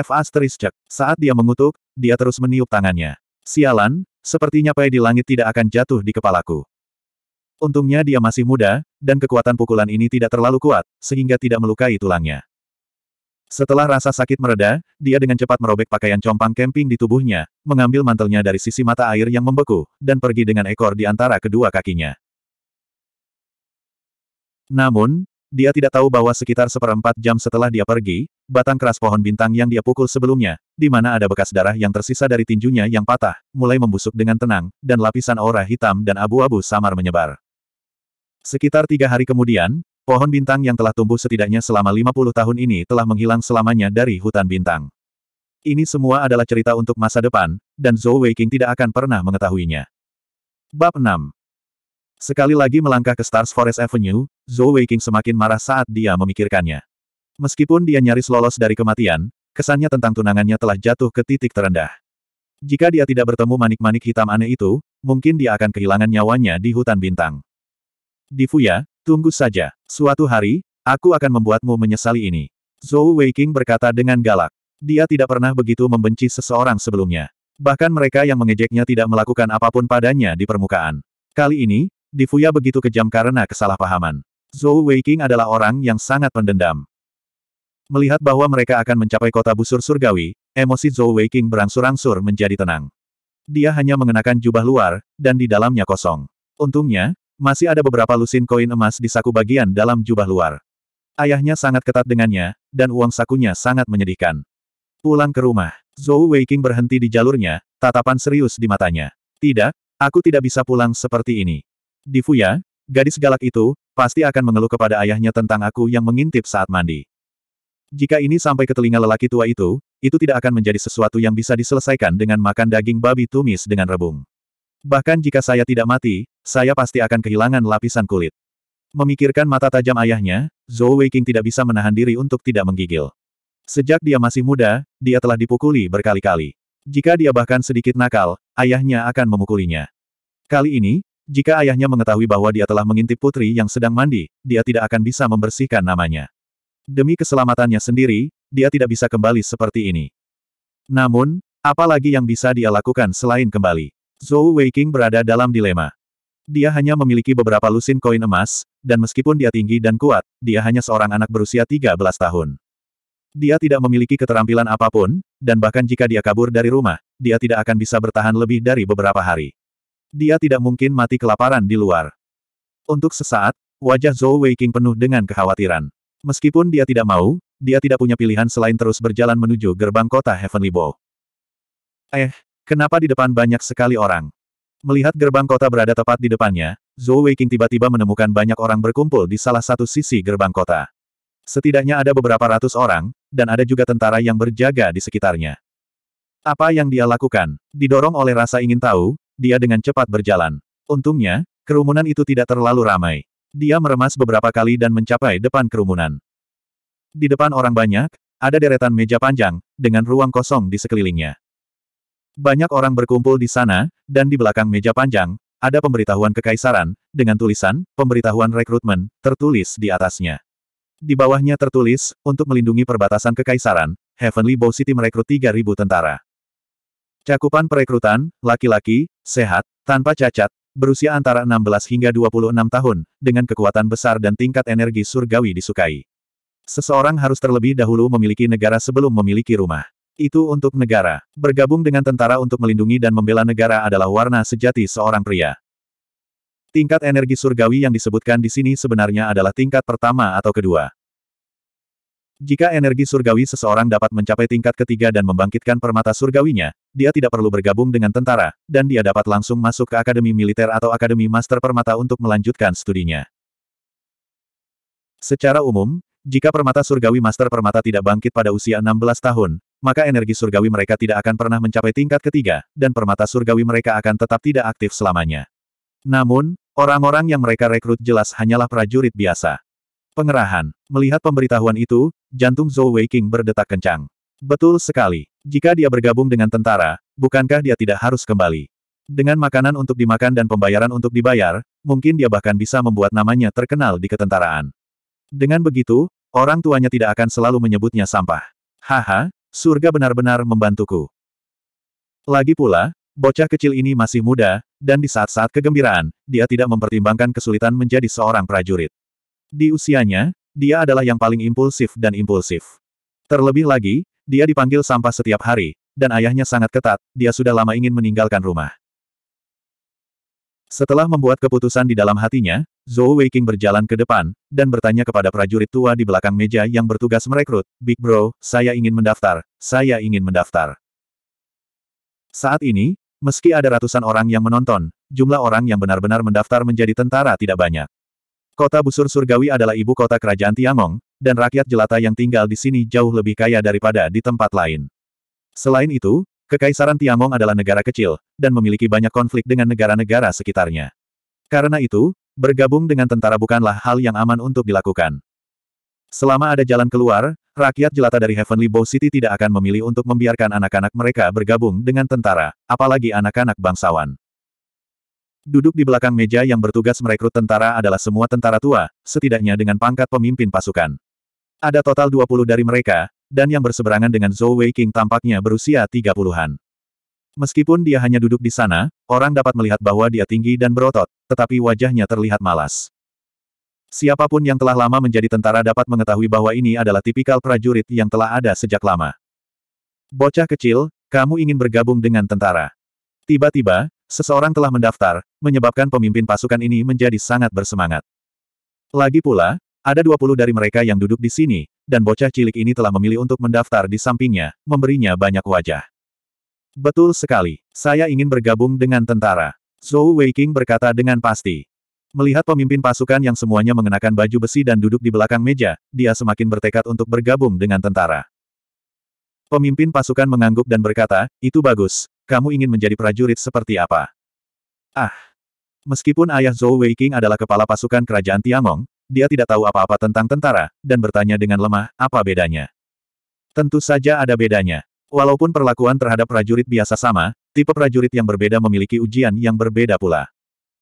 F. Asteriscek, saat dia mengutuk, dia terus meniup tangannya. Sialan, sepertinya pay di langit tidak akan jatuh di kepalaku. Untungnya dia masih muda, dan kekuatan pukulan ini tidak terlalu kuat, sehingga tidak melukai tulangnya. Setelah rasa sakit mereda, dia dengan cepat merobek pakaian compang camping di tubuhnya, mengambil mantelnya dari sisi mata air yang membeku, dan pergi dengan ekor di antara kedua kakinya. Namun, dia tidak tahu bahwa sekitar seperempat jam setelah dia pergi, batang keras pohon bintang yang dia pukul sebelumnya, di mana ada bekas darah yang tersisa dari tinjunya yang patah, mulai membusuk dengan tenang, dan lapisan aura hitam dan abu-abu samar menyebar. Sekitar tiga hari kemudian, pohon bintang yang telah tumbuh setidaknya selama 50 tahun ini telah menghilang selamanya dari hutan bintang. Ini semua adalah cerita untuk masa depan, dan Zhou Weiqing tidak akan pernah mengetahuinya. Bab 6 Sekali lagi melangkah ke Stars Forest Avenue, Zhou Weiqing semakin marah saat dia memikirkannya. Meskipun dia nyaris lolos dari kematian, kesannya tentang tunangannya telah jatuh ke titik terendah. Jika dia tidak bertemu manik-manik hitam aneh itu, mungkin dia akan kehilangan nyawanya di hutan bintang. Di Fuya, tunggu saja. Suatu hari, aku akan membuatmu menyesali ini. Zhou Weiqing berkata dengan galak. Dia tidak pernah begitu membenci seseorang sebelumnya. Bahkan mereka yang mengejeknya tidak melakukan apapun padanya di permukaan. Kali ini, Di Fuya begitu kejam karena kesalahpahaman. Zhou Weiqing adalah orang yang sangat pendendam. Melihat bahwa mereka akan mencapai kota busur surgawi, emosi Zhou Weiqing berangsur-angsur menjadi tenang. Dia hanya mengenakan jubah luar, dan di dalamnya kosong. Untungnya, masih ada beberapa lusin koin emas di saku bagian dalam jubah luar. Ayahnya sangat ketat dengannya, dan uang sakunya sangat menyedihkan. Pulang ke rumah, Zhou Weiqing berhenti di jalurnya, tatapan serius di matanya. Tidak, aku tidak bisa pulang seperti ini. Di Fuya, gadis galak itu, pasti akan mengeluh kepada ayahnya tentang aku yang mengintip saat mandi. Jika ini sampai ke telinga lelaki tua itu, itu tidak akan menjadi sesuatu yang bisa diselesaikan dengan makan daging babi tumis dengan rebung. Bahkan jika saya tidak mati, saya pasti akan kehilangan lapisan kulit. Memikirkan mata tajam ayahnya, Zhou Weiqing tidak bisa menahan diri untuk tidak menggigil. Sejak dia masih muda, dia telah dipukuli berkali-kali. Jika dia bahkan sedikit nakal, ayahnya akan memukulinya. Kali ini, jika ayahnya mengetahui bahwa dia telah mengintip putri yang sedang mandi, dia tidak akan bisa membersihkan namanya. Demi keselamatannya sendiri, dia tidak bisa kembali seperti ini. Namun, apalagi yang bisa dia lakukan selain kembali? Zhou Weiqing berada dalam dilema. Dia hanya memiliki beberapa lusin koin emas, dan meskipun dia tinggi dan kuat, dia hanya seorang anak berusia 13 tahun. Dia tidak memiliki keterampilan apapun, dan bahkan jika dia kabur dari rumah, dia tidak akan bisa bertahan lebih dari beberapa hari. Dia tidak mungkin mati kelaparan di luar. Untuk sesaat, wajah Zhou Weiqing penuh dengan kekhawatiran. Meskipun dia tidak mau, dia tidak punya pilihan selain terus berjalan menuju gerbang kota Heavenly Bow. Eh, Kenapa di depan banyak sekali orang? Melihat gerbang kota berada tepat di depannya, Zhou Weiqing tiba-tiba menemukan banyak orang berkumpul di salah satu sisi gerbang kota. Setidaknya ada beberapa ratus orang, dan ada juga tentara yang berjaga di sekitarnya. Apa yang dia lakukan? Didorong oleh rasa ingin tahu, dia dengan cepat berjalan. Untungnya, kerumunan itu tidak terlalu ramai. Dia meremas beberapa kali dan mencapai depan kerumunan. Di depan orang banyak, ada deretan meja panjang, dengan ruang kosong di sekelilingnya. Banyak orang berkumpul di sana, dan di belakang meja panjang, ada pemberitahuan kekaisaran, dengan tulisan, pemberitahuan rekrutmen, tertulis di atasnya. Di bawahnya tertulis, untuk melindungi perbatasan kekaisaran, Heavenly Bow City merekrut 3.000 tentara. Cakupan perekrutan, laki-laki, sehat, tanpa cacat, berusia antara 16 hingga 26 tahun, dengan kekuatan besar dan tingkat energi surgawi disukai. Seseorang harus terlebih dahulu memiliki negara sebelum memiliki rumah. Itu untuk negara. Bergabung dengan tentara untuk melindungi dan membela negara adalah warna sejati seorang pria. Tingkat energi surgawi yang disebutkan di sini sebenarnya adalah tingkat pertama atau kedua. Jika energi surgawi seseorang dapat mencapai tingkat ketiga dan membangkitkan permata surgawinya, dia tidak perlu bergabung dengan tentara, dan dia dapat langsung masuk ke Akademi Militer atau Akademi Master Permata untuk melanjutkan studinya. Secara umum, jika permata surgawi master permata tidak bangkit pada usia 16 tahun, maka energi surgawi mereka tidak akan pernah mencapai tingkat ketiga, dan permata surgawi mereka akan tetap tidak aktif selamanya. Namun, orang-orang yang mereka rekrut jelas hanyalah prajurit biasa. Pengerahan. Melihat pemberitahuan itu, jantung Zhou Weiqing berdetak kencang. Betul sekali. Jika dia bergabung dengan tentara, bukankah dia tidak harus kembali? Dengan makanan untuk dimakan dan pembayaran untuk dibayar, mungkin dia bahkan bisa membuat namanya terkenal di ketentaraan. Dengan begitu, orang tuanya tidak akan selalu menyebutnya sampah. Haha, surga benar-benar membantuku. Lagi pula, bocah kecil ini masih muda, dan di saat-saat kegembiraan, dia tidak mempertimbangkan kesulitan menjadi seorang prajurit. Di usianya, dia adalah yang paling impulsif dan impulsif. Terlebih lagi, dia dipanggil sampah setiap hari, dan ayahnya sangat ketat, dia sudah lama ingin meninggalkan rumah. Setelah membuat keputusan di dalam hatinya, Zhou Weiqing berjalan ke depan, dan bertanya kepada prajurit tua di belakang meja yang bertugas merekrut, Big Bro, saya ingin mendaftar, saya ingin mendaftar. Saat ini, meski ada ratusan orang yang menonton, jumlah orang yang benar-benar mendaftar menjadi tentara tidak banyak. Kota busur surgawi adalah ibu kota kerajaan Tiangong, dan rakyat jelata yang tinggal di sini jauh lebih kaya daripada di tempat lain. Selain itu, Kekaisaran Tiangong adalah negara kecil, dan memiliki banyak konflik dengan negara-negara sekitarnya. Karena itu, bergabung dengan tentara bukanlah hal yang aman untuk dilakukan. Selama ada jalan keluar, rakyat jelata dari Heavenly Bow City tidak akan memilih untuk membiarkan anak-anak mereka bergabung dengan tentara, apalagi anak-anak bangsawan. Duduk di belakang meja yang bertugas merekrut tentara adalah semua tentara tua, setidaknya dengan pangkat pemimpin pasukan. Ada total 20 dari mereka, dan yang berseberangan dengan Zhou Weiqing tampaknya berusia 30-an. Meskipun dia hanya duduk di sana, orang dapat melihat bahwa dia tinggi dan berotot, tetapi wajahnya terlihat malas. Siapapun yang telah lama menjadi tentara dapat mengetahui bahwa ini adalah tipikal prajurit yang telah ada sejak lama. Bocah kecil, kamu ingin bergabung dengan tentara. Tiba-tiba, seseorang telah mendaftar, menyebabkan pemimpin pasukan ini menjadi sangat bersemangat. Lagi pula, ada 20 dari mereka yang duduk di sini, dan bocah cilik ini telah memilih untuk mendaftar di sampingnya, memberinya banyak wajah. Betul sekali, saya ingin bergabung dengan tentara. Zhou Weiking berkata dengan pasti. Melihat pemimpin pasukan yang semuanya mengenakan baju besi dan duduk di belakang meja, dia semakin bertekad untuk bergabung dengan tentara. Pemimpin pasukan mengangguk dan berkata, itu bagus, kamu ingin menjadi prajurit seperti apa? Ah! Meskipun ayah Zhou Weiking adalah kepala pasukan kerajaan Tiangong, dia tidak tahu apa-apa tentang tentara, dan bertanya dengan lemah, apa bedanya? Tentu saja ada bedanya. Walaupun perlakuan terhadap prajurit biasa sama, tipe prajurit yang berbeda memiliki ujian yang berbeda pula.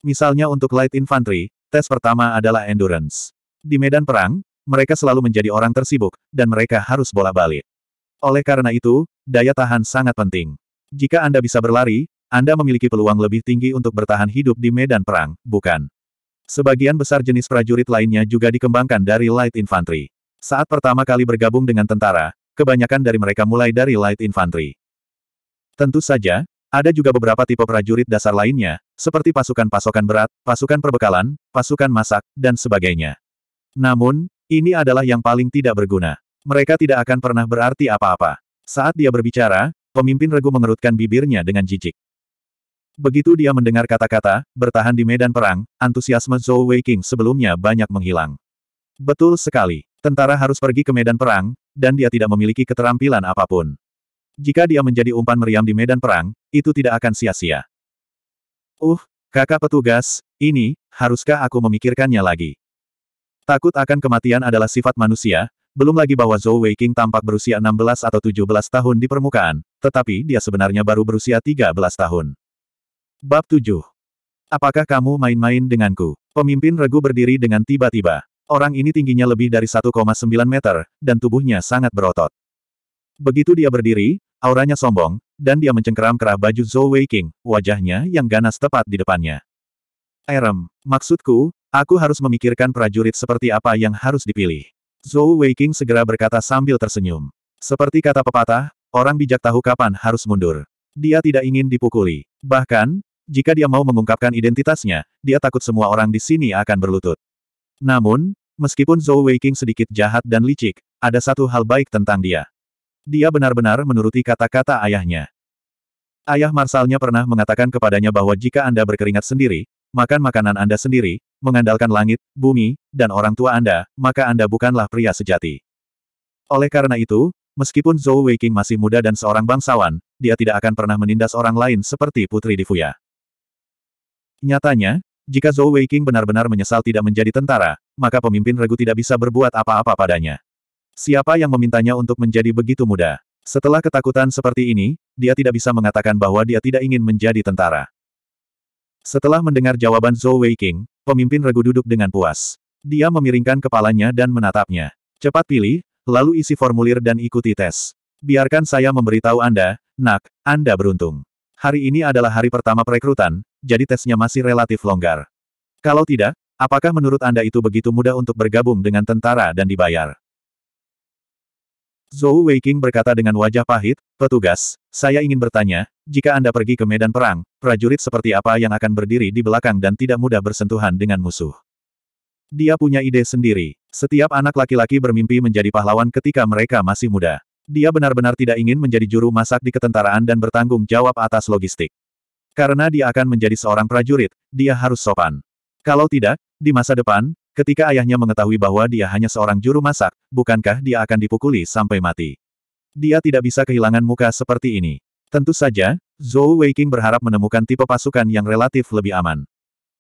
Misalnya untuk light infantry, tes pertama adalah endurance. Di medan perang, mereka selalu menjadi orang tersibuk, dan mereka harus bola balik Oleh karena itu, daya tahan sangat penting. Jika Anda bisa berlari, Anda memiliki peluang lebih tinggi untuk bertahan hidup di medan perang, bukan? Sebagian besar jenis prajurit lainnya juga dikembangkan dari Light Infantry. Saat pertama kali bergabung dengan tentara, kebanyakan dari mereka mulai dari Light Infantry. Tentu saja, ada juga beberapa tipe prajurit dasar lainnya, seperti pasukan pasokan berat, pasukan perbekalan, pasukan masak, dan sebagainya. Namun, ini adalah yang paling tidak berguna. Mereka tidak akan pernah berarti apa-apa. Saat dia berbicara, pemimpin regu mengerutkan bibirnya dengan jijik. Begitu dia mendengar kata-kata, bertahan di medan perang, antusiasme Zhou Weiqing sebelumnya banyak menghilang. Betul sekali, tentara harus pergi ke medan perang, dan dia tidak memiliki keterampilan apapun. Jika dia menjadi umpan meriam di medan perang, itu tidak akan sia-sia. Uh, kakak petugas, ini, haruskah aku memikirkannya lagi? Takut akan kematian adalah sifat manusia, belum lagi bahwa Zhou Weiqing tampak berusia 16 atau 17 tahun di permukaan, tetapi dia sebenarnya baru berusia 13 tahun. Bab 7. Apakah kamu main-main denganku? Pemimpin regu berdiri dengan tiba-tiba. Orang ini tingginya lebih dari 1,9 meter, dan tubuhnya sangat berotot. Begitu dia berdiri, auranya sombong, dan dia mencengkeram kerah baju Zhou Wei King, wajahnya yang ganas tepat di depannya. Erem, maksudku, aku harus memikirkan prajurit seperti apa yang harus dipilih. Zhou Wei King segera berkata sambil tersenyum. Seperti kata pepatah, orang bijak tahu kapan harus mundur. Dia tidak ingin dipukuli. Bahkan, jika dia mau mengungkapkan identitasnya, dia takut semua orang di sini akan berlutut. Namun, meskipun Zhou Weiqing sedikit jahat dan licik, ada satu hal baik tentang dia. Dia benar-benar menuruti kata-kata ayahnya. Ayah Marsalnya pernah mengatakan kepadanya bahwa jika Anda berkeringat sendiri, makan makanan Anda sendiri, mengandalkan langit, bumi, dan orang tua Anda, maka Anda bukanlah pria sejati. Oleh karena itu, meskipun Zhou Weiqing masih muda dan seorang bangsawan, dia tidak akan pernah menindas orang lain seperti Putri Difuya. Nyatanya, jika Zhou Weiqing benar-benar menyesal tidak menjadi tentara, maka pemimpin regu tidak bisa berbuat apa-apa padanya. Siapa yang memintanya untuk menjadi begitu muda? Setelah ketakutan seperti ini, dia tidak bisa mengatakan bahwa dia tidak ingin menjadi tentara. Setelah mendengar jawaban Zhou Weiqing, pemimpin regu duduk dengan puas. Dia memiringkan kepalanya dan menatapnya. Cepat pilih, lalu isi formulir dan ikuti tes. Biarkan saya memberitahu Anda, Nak, Anda beruntung. Hari ini adalah hari pertama perekrutan, jadi tesnya masih relatif longgar. Kalau tidak, apakah menurut Anda itu begitu mudah untuk bergabung dengan tentara dan dibayar? Zhou Weiqing berkata dengan wajah pahit, petugas, saya ingin bertanya, jika Anda pergi ke medan perang, prajurit seperti apa yang akan berdiri di belakang dan tidak mudah bersentuhan dengan musuh? Dia punya ide sendiri. Setiap anak laki-laki bermimpi menjadi pahlawan ketika mereka masih muda. Dia benar-benar tidak ingin menjadi juru masak di ketentaraan dan bertanggung jawab atas logistik. Karena dia akan menjadi seorang prajurit, dia harus sopan. Kalau tidak, di masa depan, ketika ayahnya mengetahui bahwa dia hanya seorang juru masak, bukankah dia akan dipukuli sampai mati? Dia tidak bisa kehilangan muka seperti ini. Tentu saja, Zhou Weiqing berharap menemukan tipe pasukan yang relatif lebih aman.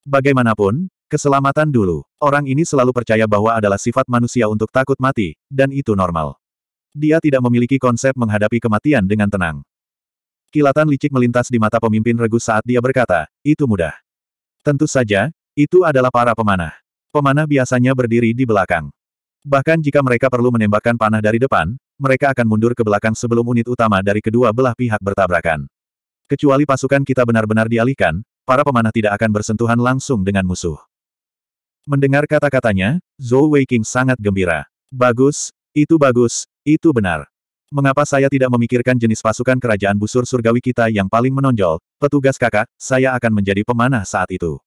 Bagaimanapun, keselamatan dulu. Orang ini selalu percaya bahwa adalah sifat manusia untuk takut mati, dan itu normal. Dia tidak memiliki konsep menghadapi kematian dengan tenang. Kilatan licik melintas di mata pemimpin regu saat dia berkata, itu mudah. Tentu saja, itu adalah para pemanah. Pemanah biasanya berdiri di belakang. Bahkan jika mereka perlu menembakkan panah dari depan, mereka akan mundur ke belakang sebelum unit utama dari kedua belah pihak bertabrakan. Kecuali pasukan kita benar-benar dialihkan, para pemanah tidak akan bersentuhan langsung dengan musuh. Mendengar kata-katanya, Zhou Weiqing sangat gembira. Bagus, itu bagus, itu benar. Mengapa saya tidak memikirkan jenis pasukan kerajaan busur surgawi kita yang paling menonjol? Petugas kakak, saya akan menjadi pemanah saat itu.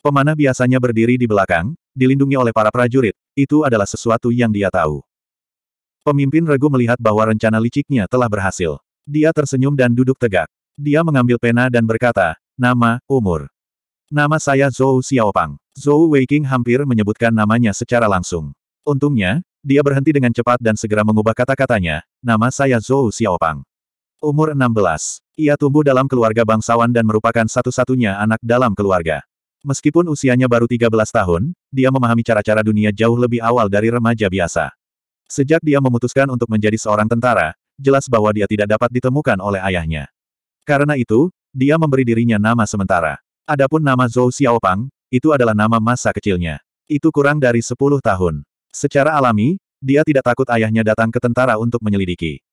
Pemanah biasanya berdiri di belakang, dilindungi oleh para prajurit, itu adalah sesuatu yang dia tahu. Pemimpin regu melihat bahwa rencana liciknya telah berhasil. Dia tersenyum dan duduk tegak. Dia mengambil pena dan berkata, nama, umur. Nama saya Zhou Xiaopang. Zhou Weiqing hampir menyebutkan namanya secara langsung. Untungnya, dia berhenti dengan cepat dan segera mengubah kata-katanya, nama saya Zhou Xiaopang. Umur 16. Ia tumbuh dalam keluarga bangsawan dan merupakan satu-satunya anak dalam keluarga. Meskipun usianya baru 13 tahun, dia memahami cara-cara dunia jauh lebih awal dari remaja biasa. Sejak dia memutuskan untuk menjadi seorang tentara, jelas bahwa dia tidak dapat ditemukan oleh ayahnya. Karena itu, dia memberi dirinya nama sementara. Adapun nama Zhou Xiaopang, itu adalah nama masa kecilnya. Itu kurang dari 10 tahun. Secara alami, dia tidak takut ayahnya datang ke tentara untuk menyelidiki.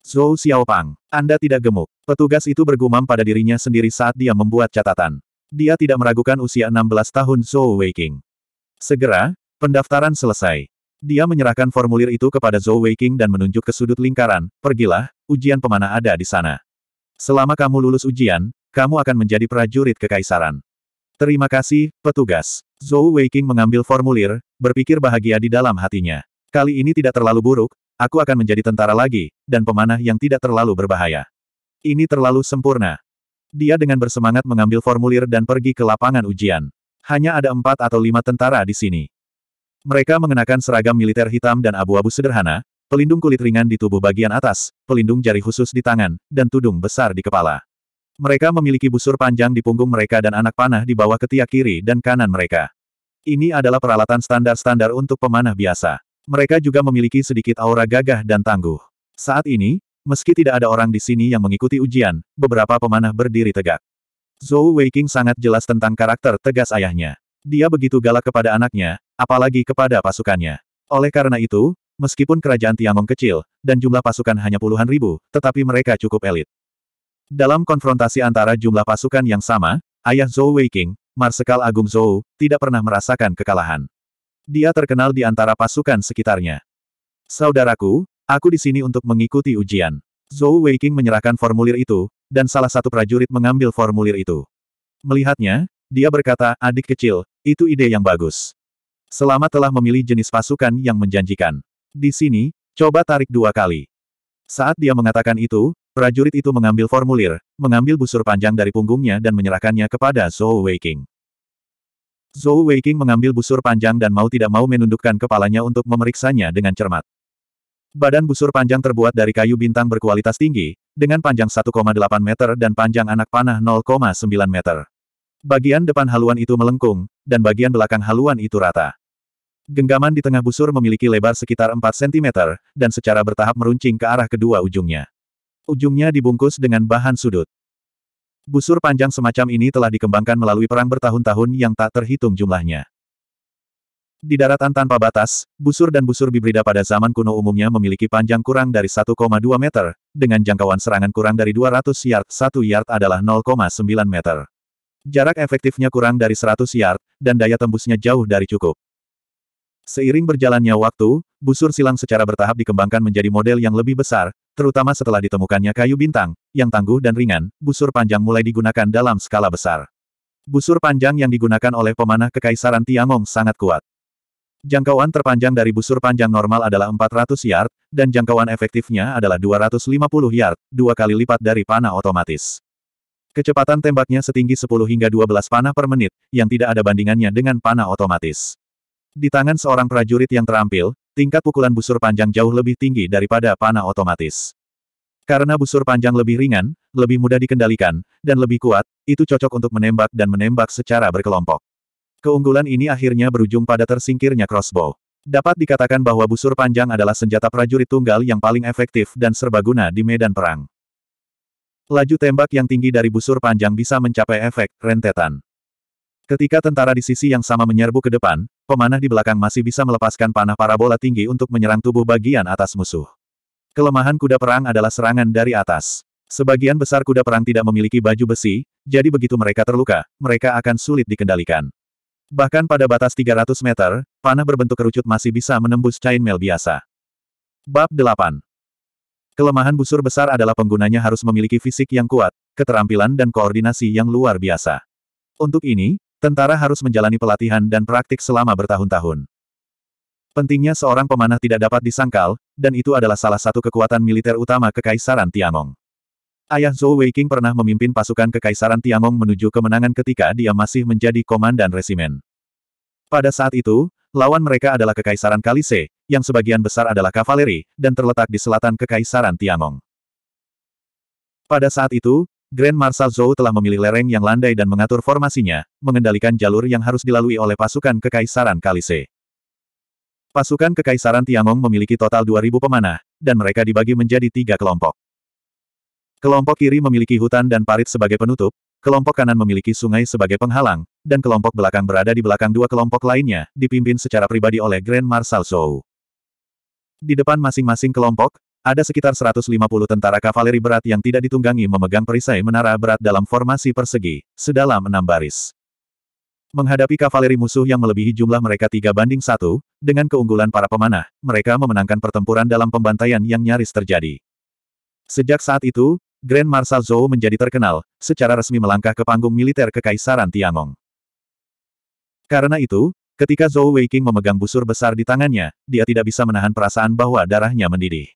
Zhou Xiaopang, Anda tidak gemuk. Petugas itu bergumam pada dirinya sendiri saat dia membuat catatan. Dia tidak meragukan usia 16 tahun Zhou Weiqing. Segera, pendaftaran selesai. Dia menyerahkan formulir itu kepada Zhou Weiqing dan menunjuk ke sudut lingkaran, pergilah, ujian pemanah ada di sana. Selama kamu lulus ujian, kamu akan menjadi prajurit kekaisaran. Terima kasih, petugas. Zhou Weiqing mengambil formulir, berpikir bahagia di dalam hatinya. Kali ini tidak terlalu buruk, aku akan menjadi tentara lagi, dan pemanah yang tidak terlalu berbahaya. Ini terlalu sempurna. Dia dengan bersemangat mengambil formulir dan pergi ke lapangan ujian. Hanya ada empat atau lima tentara di sini. Mereka mengenakan seragam militer hitam dan abu-abu sederhana, pelindung kulit ringan di tubuh bagian atas, pelindung jari khusus di tangan, dan tudung besar di kepala. Mereka memiliki busur panjang di punggung mereka dan anak panah di bawah ketiak kiri dan kanan mereka. Ini adalah peralatan standar-standar untuk pemanah biasa. Mereka juga memiliki sedikit aura gagah dan tangguh. Saat ini, meski tidak ada orang di sini yang mengikuti ujian, beberapa pemanah berdiri tegak. Zhou Weiqing sangat jelas tentang karakter tegas ayahnya. Dia begitu galak kepada anaknya, apalagi kepada pasukannya. Oleh karena itu, meskipun kerajaan Tiangong kecil, dan jumlah pasukan hanya puluhan ribu, tetapi mereka cukup elit. Dalam konfrontasi antara jumlah pasukan yang sama, ayah Zhou Weiqing, Marsekal Agung Zhou, tidak pernah merasakan kekalahan. Dia terkenal di antara pasukan sekitarnya. Saudaraku, aku di sini untuk mengikuti ujian. Zhou Weiking menyerahkan formulir itu, dan salah satu prajurit mengambil formulir itu. Melihatnya, dia berkata, adik kecil, itu ide yang bagus. Selama telah memilih jenis pasukan yang menjanjikan. Di sini, coba tarik dua kali. Saat dia mengatakan itu, Prajurit itu mengambil formulir, mengambil busur panjang dari punggungnya dan menyerahkannya kepada Zhou Weiqing. Zhou Weiqing mengambil busur panjang dan mau tidak mau menundukkan kepalanya untuk memeriksanya dengan cermat. Badan busur panjang terbuat dari kayu bintang berkualitas tinggi, dengan panjang 1,8 meter dan panjang anak panah 0,9 meter. Bagian depan haluan itu melengkung, dan bagian belakang haluan itu rata. Genggaman di tengah busur memiliki lebar sekitar 4 cm, dan secara bertahap meruncing ke arah kedua ujungnya. Ujungnya dibungkus dengan bahan sudut. Busur panjang semacam ini telah dikembangkan melalui perang bertahun-tahun yang tak terhitung jumlahnya. Di daratan tanpa batas, busur dan busur bibrida pada zaman kuno umumnya memiliki panjang kurang dari 1,2 meter, dengan jangkauan serangan kurang dari 200 yard, 1 yard adalah 0,9 meter. Jarak efektifnya kurang dari 100 yard, dan daya tembusnya jauh dari cukup. Seiring berjalannya waktu, busur silang secara bertahap dikembangkan menjadi model yang lebih besar, terutama setelah ditemukannya kayu bintang, yang tangguh dan ringan, busur panjang mulai digunakan dalam skala besar. Busur panjang yang digunakan oleh pemanah Kekaisaran Tiangong sangat kuat. Jangkauan terpanjang dari busur panjang normal adalah 400 yard, dan jangkauan efektifnya adalah 250 yard, dua kali lipat dari panah otomatis. Kecepatan tembaknya setinggi 10 hingga 12 panah per menit, yang tidak ada bandingannya dengan panah otomatis. Di tangan seorang prajurit yang terampil, tingkat pukulan busur panjang jauh lebih tinggi daripada panah otomatis. Karena busur panjang lebih ringan, lebih mudah dikendalikan, dan lebih kuat, itu cocok untuk menembak dan menembak secara berkelompok. Keunggulan ini akhirnya berujung pada tersingkirnya crossbow. Dapat dikatakan bahwa busur panjang adalah senjata prajurit tunggal yang paling efektif dan serbaguna di medan perang. Laju tembak yang tinggi dari busur panjang bisa mencapai efek rentetan. Ketika tentara di sisi yang sama menyerbu ke depan, pemanah di belakang masih bisa melepaskan panah parabola tinggi untuk menyerang tubuh bagian atas musuh. Kelemahan kuda perang adalah serangan dari atas. Sebagian besar kuda perang tidak memiliki baju besi, jadi begitu mereka terluka, mereka akan sulit dikendalikan. Bahkan pada batas 300 meter, panah berbentuk kerucut masih bisa menembus chainmail biasa. Bab 8 Kelemahan busur besar adalah penggunanya harus memiliki fisik yang kuat, keterampilan dan koordinasi yang luar biasa. Untuk ini, Tentara harus menjalani pelatihan dan praktik selama bertahun-tahun. Pentingnya seorang pemanah tidak dapat disangkal, dan itu adalah salah satu kekuatan militer utama Kekaisaran Tiangong. Ayah Zhou Weiking pernah memimpin pasukan Kekaisaran Tiangong menuju kemenangan ketika dia masih menjadi komandan resimen. Pada saat itu, lawan mereka adalah Kekaisaran Kalise, yang sebagian besar adalah kavaleri, dan terletak di selatan Kekaisaran Tiangong. Pada saat itu, Grand Marshal Zhou telah memilih lereng yang landai dan mengatur formasinya, mengendalikan jalur yang harus dilalui oleh pasukan Kekaisaran Kalise. Pasukan Kekaisaran Tiangong memiliki total 2.000 pemanah, dan mereka dibagi menjadi tiga kelompok. Kelompok kiri memiliki hutan dan parit sebagai penutup, kelompok kanan memiliki sungai sebagai penghalang, dan kelompok belakang berada di belakang dua kelompok lainnya, dipimpin secara pribadi oleh Grand Marshal Zhou. Di depan masing-masing kelompok, ada sekitar 150 tentara kavaleri berat yang tidak ditunggangi memegang perisai menara berat dalam formasi persegi, sedalam enam baris. Menghadapi kavaleri musuh yang melebihi jumlah mereka tiga banding satu, dengan keunggulan para pemanah, mereka memenangkan pertempuran dalam pembantaian yang nyaris terjadi. Sejak saat itu, Grand Marshal Zhou menjadi terkenal, secara resmi melangkah ke panggung militer Kekaisaran Tiangong. Karena itu, Ketika Zhou Weiking memegang busur besar di tangannya, dia tidak bisa menahan perasaan bahwa darahnya mendidih.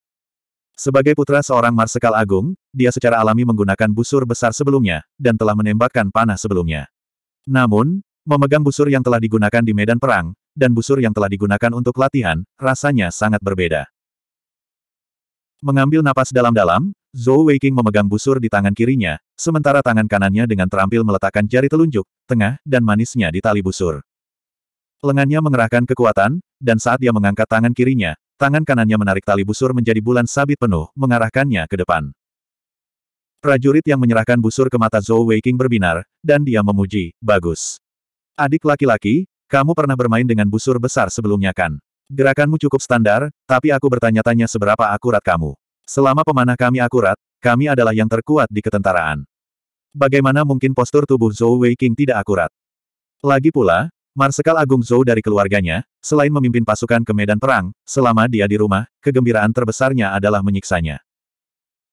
Sebagai putra seorang Marsekal Agung, dia secara alami menggunakan busur besar sebelumnya, dan telah menembakkan panah sebelumnya. Namun, memegang busur yang telah digunakan di medan perang, dan busur yang telah digunakan untuk latihan, rasanya sangat berbeda. Mengambil napas dalam-dalam, Zhou Weiqing memegang busur di tangan kirinya, sementara tangan kanannya dengan terampil meletakkan jari telunjuk, tengah, dan manisnya di tali busur. Lengannya mengerahkan kekuatan, dan saat dia mengangkat tangan kirinya, Tangan kanannya menarik tali busur menjadi bulan sabit penuh, mengarahkannya ke depan. Prajurit yang menyerahkan busur ke mata Zhou Weiking berbinar, dan dia memuji, bagus. Adik laki-laki, kamu pernah bermain dengan busur besar sebelumnya kan? Gerakanmu cukup standar, tapi aku bertanya-tanya seberapa akurat kamu. Selama pemanah kami akurat, kami adalah yang terkuat di ketentaraan. Bagaimana mungkin postur tubuh Zhou Weiking tidak akurat? Lagi pula, Marsekal Agung Zhou dari keluarganya, selain memimpin pasukan ke medan perang, selama dia di rumah, kegembiraan terbesarnya adalah menyiksanya.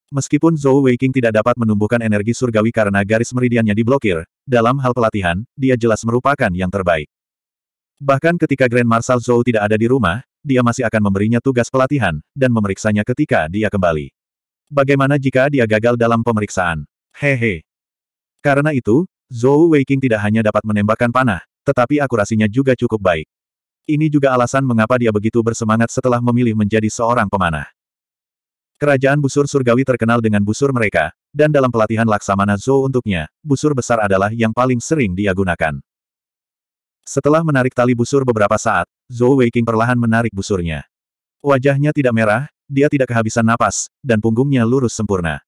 Meskipun Zhou Weiqing tidak dapat menumbuhkan energi surgawi karena garis meridiannya diblokir, dalam hal pelatihan, dia jelas merupakan yang terbaik. Bahkan ketika Grand Marshal Zhou tidak ada di rumah, dia masih akan memberinya tugas pelatihan, dan memeriksanya ketika dia kembali. Bagaimana jika dia gagal dalam pemeriksaan? Hehe. Karena itu, Zhou Weiqing tidak hanya dapat menembakkan panah, tetapi akurasinya juga cukup baik. Ini juga alasan mengapa dia begitu bersemangat setelah memilih menjadi seorang pemanah. Kerajaan busur surgawi terkenal dengan busur mereka, dan dalam pelatihan Laksamana Zhou untuknya, busur besar adalah yang paling sering dia gunakan. Setelah menarik tali busur beberapa saat, Zhou Weiking perlahan menarik busurnya. Wajahnya tidak merah, dia tidak kehabisan napas, dan punggungnya lurus sempurna.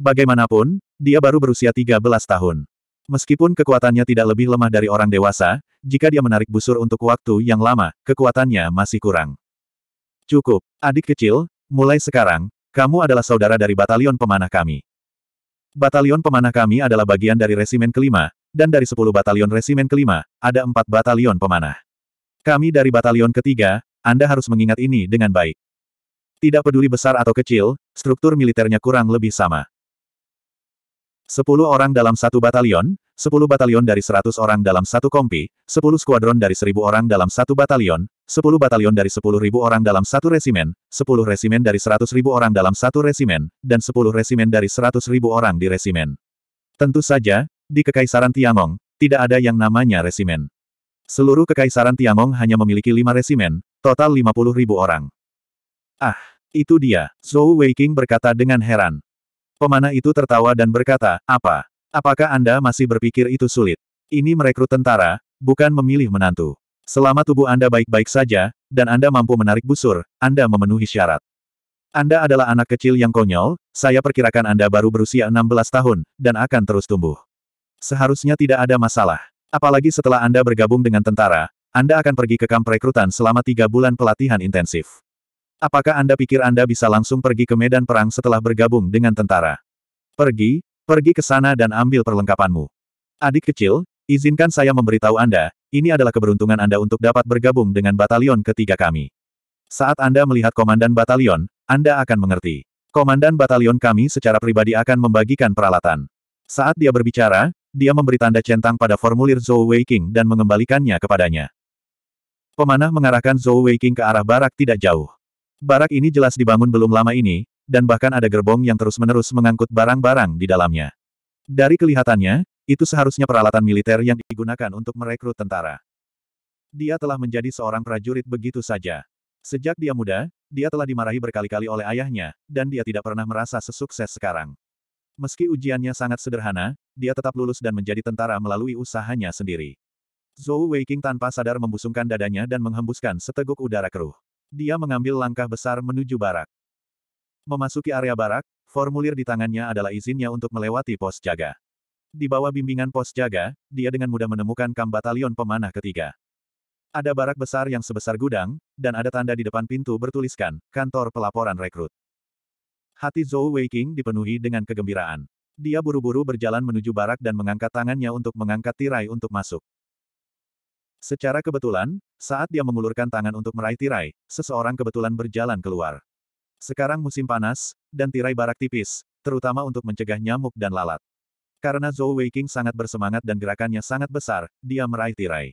Bagaimanapun, dia baru berusia 13 tahun. Meskipun kekuatannya tidak lebih lemah dari orang dewasa, jika dia menarik busur untuk waktu yang lama, kekuatannya masih kurang. Cukup, adik kecil, mulai sekarang, kamu adalah saudara dari batalion pemanah kami. Batalion pemanah kami adalah bagian dari resimen kelima, dan dari sepuluh batalion resimen kelima, ada empat batalion pemanah. Kami dari batalion ketiga, Anda harus mengingat ini dengan baik. Tidak peduli besar atau kecil, struktur militernya kurang lebih sama. Sepuluh orang dalam satu batalion, sepuluh batalion dari seratus orang dalam satu kompi, sepuluh skuadron dari seribu orang dalam satu batalion, sepuluh batalion dari sepuluh ribu orang dalam satu resimen, sepuluh resimen dari seratus ribu orang dalam satu resimen, dan sepuluh resimen dari seratus ribu orang di resimen. Tentu saja, di Kekaisaran Tiangong, tidak ada yang namanya resimen. Seluruh Kekaisaran Tiangong hanya memiliki lima resimen, total lima puluh ribu orang. Ah, itu dia, Zhou Weiqing berkata dengan heran. Pemana itu tertawa dan berkata, apa? Apakah Anda masih berpikir itu sulit? Ini merekrut tentara, bukan memilih menantu. Selama tubuh Anda baik-baik saja, dan Anda mampu menarik busur, Anda memenuhi syarat. Anda adalah anak kecil yang konyol, saya perkirakan Anda baru berusia 16 tahun, dan akan terus tumbuh. Seharusnya tidak ada masalah. Apalagi setelah Anda bergabung dengan tentara, Anda akan pergi ke kamp rekrutan selama tiga bulan pelatihan intensif. Apakah Anda pikir Anda bisa langsung pergi ke medan perang setelah bergabung dengan tentara? Pergi, pergi ke sana dan ambil perlengkapanmu. Adik kecil, izinkan saya memberitahu Anda, ini adalah keberuntungan Anda untuk dapat bergabung dengan batalion ketiga kami. Saat Anda melihat komandan batalion, Anda akan mengerti. Komandan batalion kami secara pribadi akan membagikan peralatan. Saat dia berbicara, dia memberi tanda centang pada formulir Zhou Weiking dan mengembalikannya kepadanya. Pemanah mengarahkan Zhou Weiking ke arah barak tidak jauh. Barak ini jelas dibangun belum lama ini, dan bahkan ada gerbong yang terus-menerus mengangkut barang-barang di dalamnya. Dari kelihatannya, itu seharusnya peralatan militer yang digunakan untuk merekrut tentara. Dia telah menjadi seorang prajurit begitu saja. Sejak dia muda, dia telah dimarahi berkali-kali oleh ayahnya, dan dia tidak pernah merasa sesukses sekarang. Meski ujiannya sangat sederhana, dia tetap lulus dan menjadi tentara melalui usahanya sendiri. Zhou Weiking tanpa sadar membusungkan dadanya dan menghembuskan seteguk udara keruh. Dia mengambil langkah besar menuju barak. Memasuki area barak, formulir di tangannya adalah izinnya untuk melewati pos jaga. Di bawah bimbingan pos jaga, dia dengan mudah menemukan kam batalion pemanah ketiga. Ada barak besar yang sebesar gudang, dan ada tanda di depan pintu bertuliskan, kantor pelaporan rekrut. Hati Zhou Weiqing dipenuhi dengan kegembiraan. Dia buru-buru berjalan menuju barak dan mengangkat tangannya untuk mengangkat tirai untuk masuk. Secara kebetulan, saat dia mengulurkan tangan untuk meraih tirai, seseorang kebetulan berjalan keluar. Sekarang musim panas, dan tirai barak tipis, terutama untuk mencegah nyamuk dan lalat. Karena Zhou Weiqing sangat bersemangat dan gerakannya sangat besar, dia meraih tirai.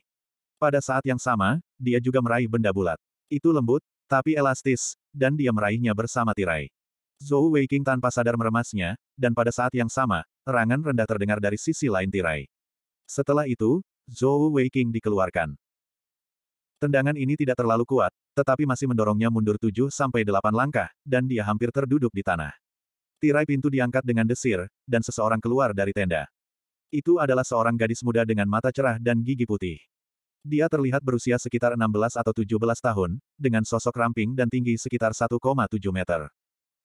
Pada saat yang sama, dia juga meraih benda bulat. Itu lembut, tapi elastis, dan dia meraihnya bersama tirai. Zhou Weiqing tanpa sadar meremasnya, dan pada saat yang sama, Rangan rendah terdengar dari sisi lain tirai. Setelah itu, Zhou Weiqing dikeluarkan. Tendangan ini tidak terlalu kuat, tetapi masih mendorongnya mundur 7 sampai 8 langkah, dan dia hampir terduduk di tanah. Tirai pintu diangkat dengan desir, dan seseorang keluar dari tenda. Itu adalah seorang gadis muda dengan mata cerah dan gigi putih. Dia terlihat berusia sekitar 16 atau 17 tahun, dengan sosok ramping dan tinggi sekitar 1,7 meter.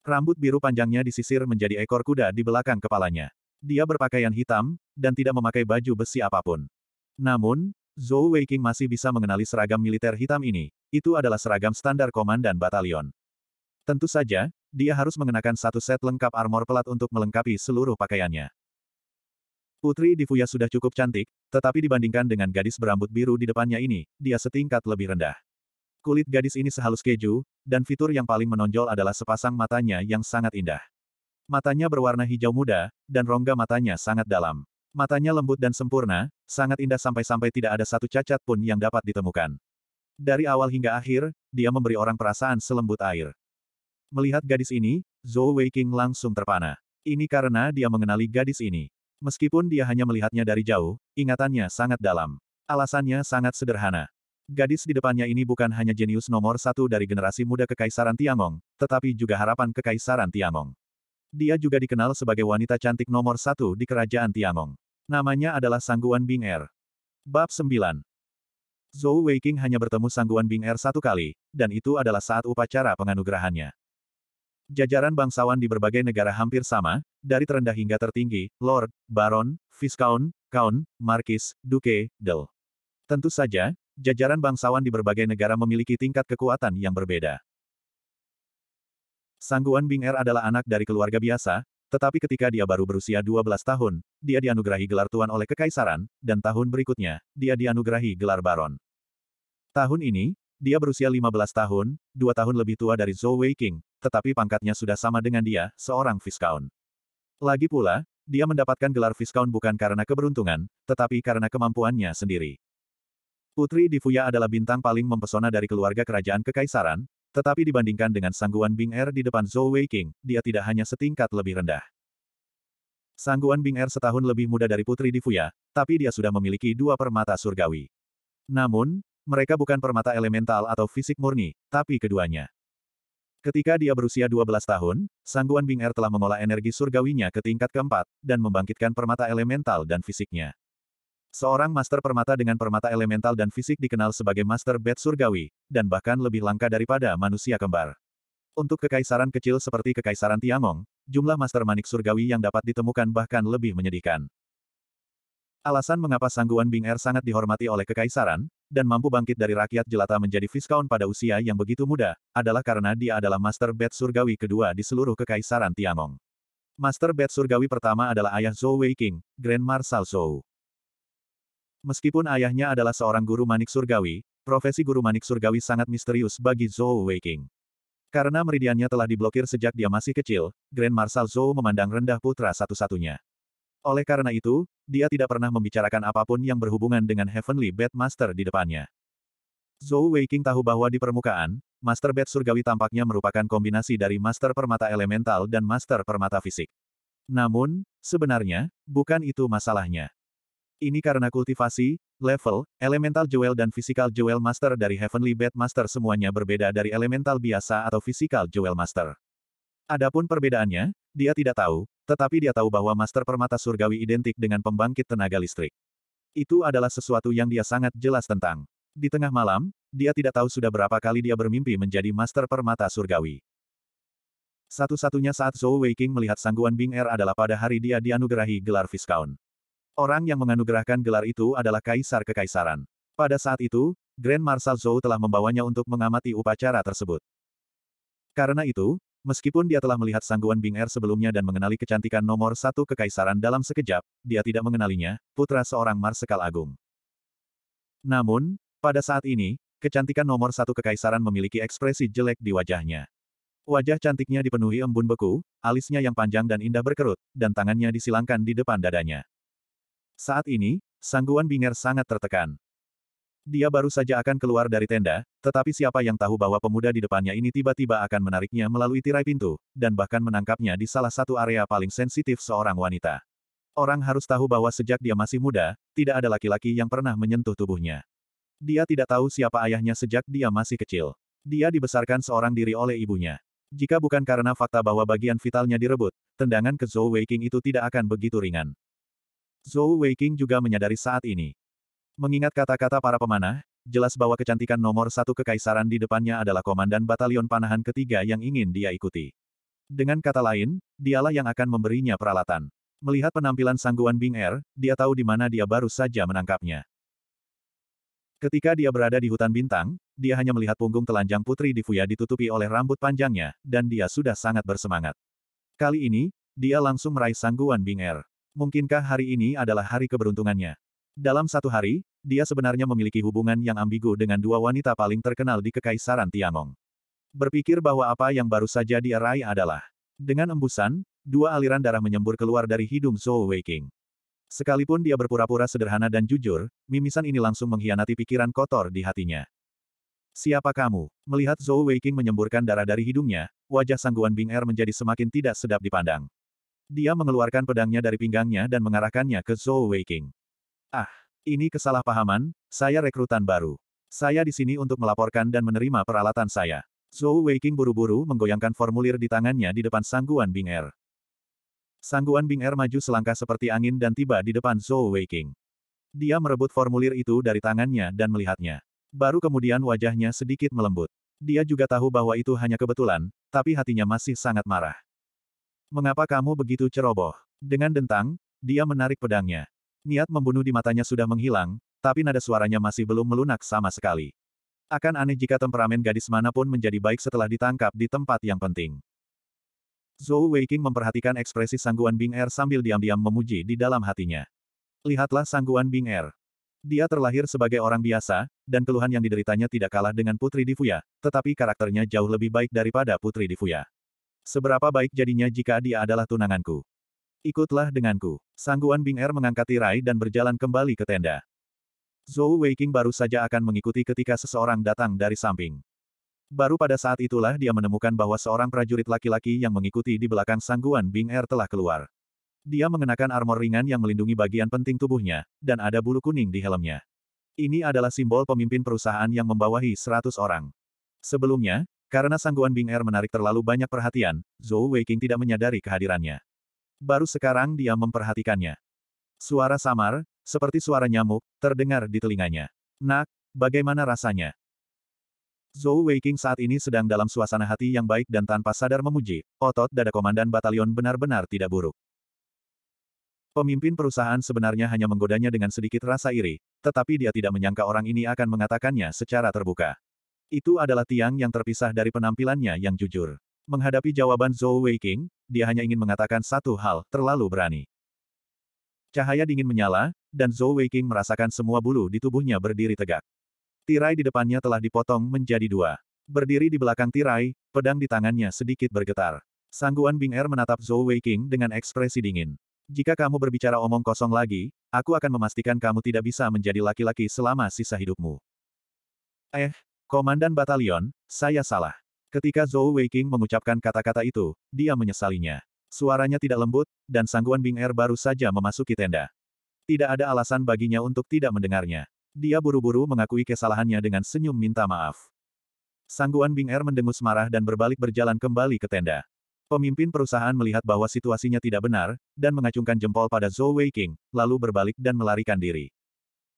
Rambut biru panjangnya disisir menjadi ekor kuda di belakang kepalanya. Dia berpakaian hitam, dan tidak memakai baju besi apapun. Namun, Zhou Weiqing masih bisa mengenali seragam militer hitam ini, itu adalah seragam standar komandan batalion. Tentu saja, dia harus mengenakan satu set lengkap armor pelat untuk melengkapi seluruh pakaiannya. Putri Difuya sudah cukup cantik, tetapi dibandingkan dengan gadis berambut biru di depannya ini, dia setingkat lebih rendah. Kulit gadis ini sehalus keju, dan fitur yang paling menonjol adalah sepasang matanya yang sangat indah. Matanya berwarna hijau muda, dan rongga matanya sangat dalam. Matanya lembut dan sempurna, sangat indah sampai-sampai tidak ada satu cacat pun yang dapat ditemukan. Dari awal hingga akhir, dia memberi orang perasaan selembut air. Melihat gadis ini, Zhou Weiqing langsung terpana. Ini karena dia mengenali gadis ini. Meskipun dia hanya melihatnya dari jauh, ingatannya sangat dalam. Alasannya sangat sederhana. Gadis di depannya ini bukan hanya jenius nomor satu dari generasi muda Kekaisaran Tiangong, tetapi juga harapan Kekaisaran Tiangong. Dia juga dikenal sebagai wanita cantik nomor satu di kerajaan Tiamong. Namanya adalah Sangguan Bing Er. Bab 9 Zhou Weiqing hanya bertemu Sangguan Bing Er satu kali, dan itu adalah saat upacara penganugerahannya. Jajaran bangsawan di berbagai negara hampir sama, dari terendah hingga tertinggi, Lord, Baron, Viscount, Count, Markis, Duke, Del. Tentu saja, jajaran bangsawan di berbagai negara memiliki tingkat kekuatan yang berbeda. Sangguan Bing Er adalah anak dari keluarga biasa, tetapi ketika dia baru berusia 12 tahun, dia dianugerahi gelar tuan oleh kekaisaran, dan tahun berikutnya, dia dianugerahi gelar baron. Tahun ini, dia berusia 15 tahun, dua tahun lebih tua dari Zhou Wei tetapi pangkatnya sudah sama dengan dia, seorang Viscount. Lagi pula, dia mendapatkan gelar Viscount bukan karena keberuntungan, tetapi karena kemampuannya sendiri. Putri Difuya adalah bintang paling mempesona dari keluarga kerajaan kekaisaran, tetapi dibandingkan dengan sangguan Bing Er di depan Zhou Wei King, dia tidak hanya setingkat lebih rendah. Sangguan Bing Er setahun lebih muda dari Putri Difuya, tapi dia sudah memiliki dua permata surgawi. Namun, mereka bukan permata elemental atau fisik murni, tapi keduanya. Ketika dia berusia 12 tahun, Sangguan Bing Er telah mengolah energi surgawinya ke tingkat keempat, dan membangkitkan permata elemental dan fisiknya. Seorang master permata dengan permata elemental dan fisik dikenal sebagai master bed surgawi, dan bahkan lebih langka daripada manusia kembar. Untuk kekaisaran kecil seperti Kekaisaran Tiangong, jumlah master manik surgawi yang dapat ditemukan bahkan lebih menyedihkan. Alasan mengapa Sangguan Bing Er sangat dihormati oleh kekaisaran, dan mampu bangkit dari rakyat jelata menjadi Viscount pada usia yang begitu muda, adalah karena dia adalah Master Bed Surgawi kedua di seluruh Kekaisaran Tiangong. Master Bed Surgawi pertama adalah ayah Zhou Weiqing, Grand Marshal Zhou. Meskipun ayahnya adalah seorang guru manik surgawi, profesi guru manik surgawi sangat misterius bagi Zhou Weiqing. Karena meridiannya telah diblokir sejak dia masih kecil, Grand Marshal Zhou memandang rendah putra satu-satunya. Oleh karena itu, dia tidak pernah membicarakan apapun yang berhubungan dengan Heavenly Bed Master di depannya. Zhou Weiqing tahu bahwa di permukaan, Master Bat Surgawi tampaknya merupakan kombinasi dari Master Permata Elemental dan Master Permata Fisik. Namun, sebenarnya, bukan itu masalahnya. Ini karena kultivasi, level, elemental jewel dan physical jewel master dari Heavenly Bed Master semuanya berbeda dari elemental biasa atau physical jewel master. Adapun perbedaannya, dia tidak tahu, tetapi dia tahu bahwa master permata surgawi identik dengan pembangkit tenaga listrik. Itu adalah sesuatu yang dia sangat jelas tentang. Di tengah malam, dia tidak tahu sudah berapa kali dia bermimpi menjadi master permata surgawi. Satu-satunya saat Zhou Weiqing melihat sangguan Bing Er adalah pada hari dia dianugerahi gelar Viscount. Orang yang menganugerahkan gelar itu adalah Kaisar Kekaisaran. Pada saat itu, Grand Marshal Zhou telah membawanya untuk mengamati upacara tersebut. Karena itu, meskipun dia telah melihat sangguan Bing Er sebelumnya dan mengenali kecantikan nomor satu Kekaisaran dalam sekejap, dia tidak mengenalinya, putra seorang Marsekal Agung. Namun, pada saat ini, kecantikan nomor satu Kekaisaran memiliki ekspresi jelek di wajahnya. Wajah cantiknya dipenuhi embun beku, alisnya yang panjang dan indah berkerut, dan tangannya disilangkan di depan dadanya. Saat ini, Sangguan Binger sangat tertekan. Dia baru saja akan keluar dari tenda, tetapi siapa yang tahu bahwa pemuda di depannya ini tiba-tiba akan menariknya melalui tirai pintu, dan bahkan menangkapnya di salah satu area paling sensitif seorang wanita. Orang harus tahu bahwa sejak dia masih muda, tidak ada laki-laki yang pernah menyentuh tubuhnya. Dia tidak tahu siapa ayahnya sejak dia masih kecil. Dia dibesarkan seorang diri oleh ibunya. Jika bukan karena fakta bahwa bagian vitalnya direbut, tendangan ke Zhou Weiqing itu tidak akan begitu ringan. Zhou Weiqing juga menyadari saat ini. Mengingat kata-kata para pemanah, jelas bahwa kecantikan nomor satu kekaisaran di depannya adalah komandan batalion panahan ketiga yang ingin dia ikuti. Dengan kata lain, dialah yang akan memberinya peralatan. Melihat penampilan sangguan Bing Er, dia tahu di mana dia baru saja menangkapnya. Ketika dia berada di hutan bintang, dia hanya melihat punggung telanjang putri di Fuya ditutupi oleh rambut panjangnya, dan dia sudah sangat bersemangat. Kali ini, dia langsung meraih sangguan Bing Er mungkinkah hari ini adalah hari keberuntungannya? Dalam satu hari, dia sebenarnya memiliki hubungan yang ambigu dengan dua wanita paling terkenal di Kekaisaran Tiangong. Berpikir bahwa apa yang baru saja dia adalah dengan embusan, dua aliran darah menyembur keluar dari hidung Zhou Weiqing. Sekalipun dia berpura-pura sederhana dan jujur, mimisan ini langsung mengkhianati pikiran kotor di hatinya. Siapa kamu? Melihat Zhou Weiqing menyemburkan darah dari hidungnya, wajah sangguan Bing Er menjadi semakin tidak sedap dipandang. Dia mengeluarkan pedangnya dari pinggangnya dan mengarahkannya ke Zhou Weiqing. Ah, ini kesalahpahaman, saya rekrutan baru. Saya di sini untuk melaporkan dan menerima peralatan saya. Zhou Weiqing buru-buru menggoyangkan formulir di tangannya di depan sangguan Bing Er. Sangguan Bing Er maju selangkah seperti angin dan tiba di depan Zhou Weiqing. Dia merebut formulir itu dari tangannya dan melihatnya. Baru kemudian wajahnya sedikit melembut. Dia juga tahu bahwa itu hanya kebetulan, tapi hatinya masih sangat marah. Mengapa kamu begitu ceroboh? Dengan dentang, dia menarik pedangnya. Niat membunuh di matanya sudah menghilang, tapi nada suaranya masih belum melunak sama sekali. Akan aneh jika temperamen gadis manapun menjadi baik setelah ditangkap di tempat yang penting. Zhou Weiking memperhatikan ekspresi sangguan Bing Er sambil diam-diam memuji di dalam hatinya. Lihatlah sangguan Bing Er. Dia terlahir sebagai orang biasa, dan keluhan yang dideritanya tidak kalah dengan Putri Difuya, tetapi karakternya jauh lebih baik daripada Putri Difuya. Seberapa baik jadinya jika dia adalah tunanganku. Ikutlah denganku. Sangguan Bing Er mengangkat tirai dan berjalan kembali ke tenda. Zhou Weiqing baru saja akan mengikuti ketika seseorang datang dari samping. Baru pada saat itulah dia menemukan bahwa seorang prajurit laki-laki yang mengikuti di belakang Sangguan Bing Er telah keluar. Dia mengenakan armor ringan yang melindungi bagian penting tubuhnya, dan ada bulu kuning di helmnya. Ini adalah simbol pemimpin perusahaan yang membawahi seratus orang. Sebelumnya, karena sangguan Bing Er menarik terlalu banyak perhatian, Zhou Weiqing tidak menyadari kehadirannya. Baru sekarang dia memperhatikannya. Suara samar, seperti suara nyamuk, terdengar di telinganya. Nak, bagaimana rasanya? Zhou Weiqing saat ini sedang dalam suasana hati yang baik dan tanpa sadar memuji, otot dada komandan batalion benar-benar tidak buruk. Pemimpin perusahaan sebenarnya hanya menggodanya dengan sedikit rasa iri, tetapi dia tidak menyangka orang ini akan mengatakannya secara terbuka. Itu adalah tiang yang terpisah dari penampilannya yang jujur. Menghadapi jawaban Zhou Weiqing, dia hanya ingin mengatakan satu hal, terlalu berani. Cahaya dingin menyala, dan Zhou Weiqing merasakan semua bulu di tubuhnya berdiri tegak. Tirai di depannya telah dipotong menjadi dua. Berdiri di belakang tirai, pedang di tangannya sedikit bergetar. Sangguan Bing Er menatap Zhou Weiqing dengan ekspresi dingin. Jika kamu berbicara omong kosong lagi, aku akan memastikan kamu tidak bisa menjadi laki-laki selama sisa hidupmu. Eh, Komandan batalion, saya salah. Ketika Zhou Weiqing mengucapkan kata-kata itu, dia menyesalinya. Suaranya tidak lembut, dan sangguan Bing Er baru saja memasuki tenda. Tidak ada alasan baginya untuk tidak mendengarnya. Dia buru-buru mengakui kesalahannya dengan senyum minta maaf. Sangguan Bing Er mendengus marah dan berbalik berjalan kembali ke tenda. Pemimpin perusahaan melihat bahwa situasinya tidak benar, dan mengacungkan jempol pada Zhou Weiqing, lalu berbalik dan melarikan diri.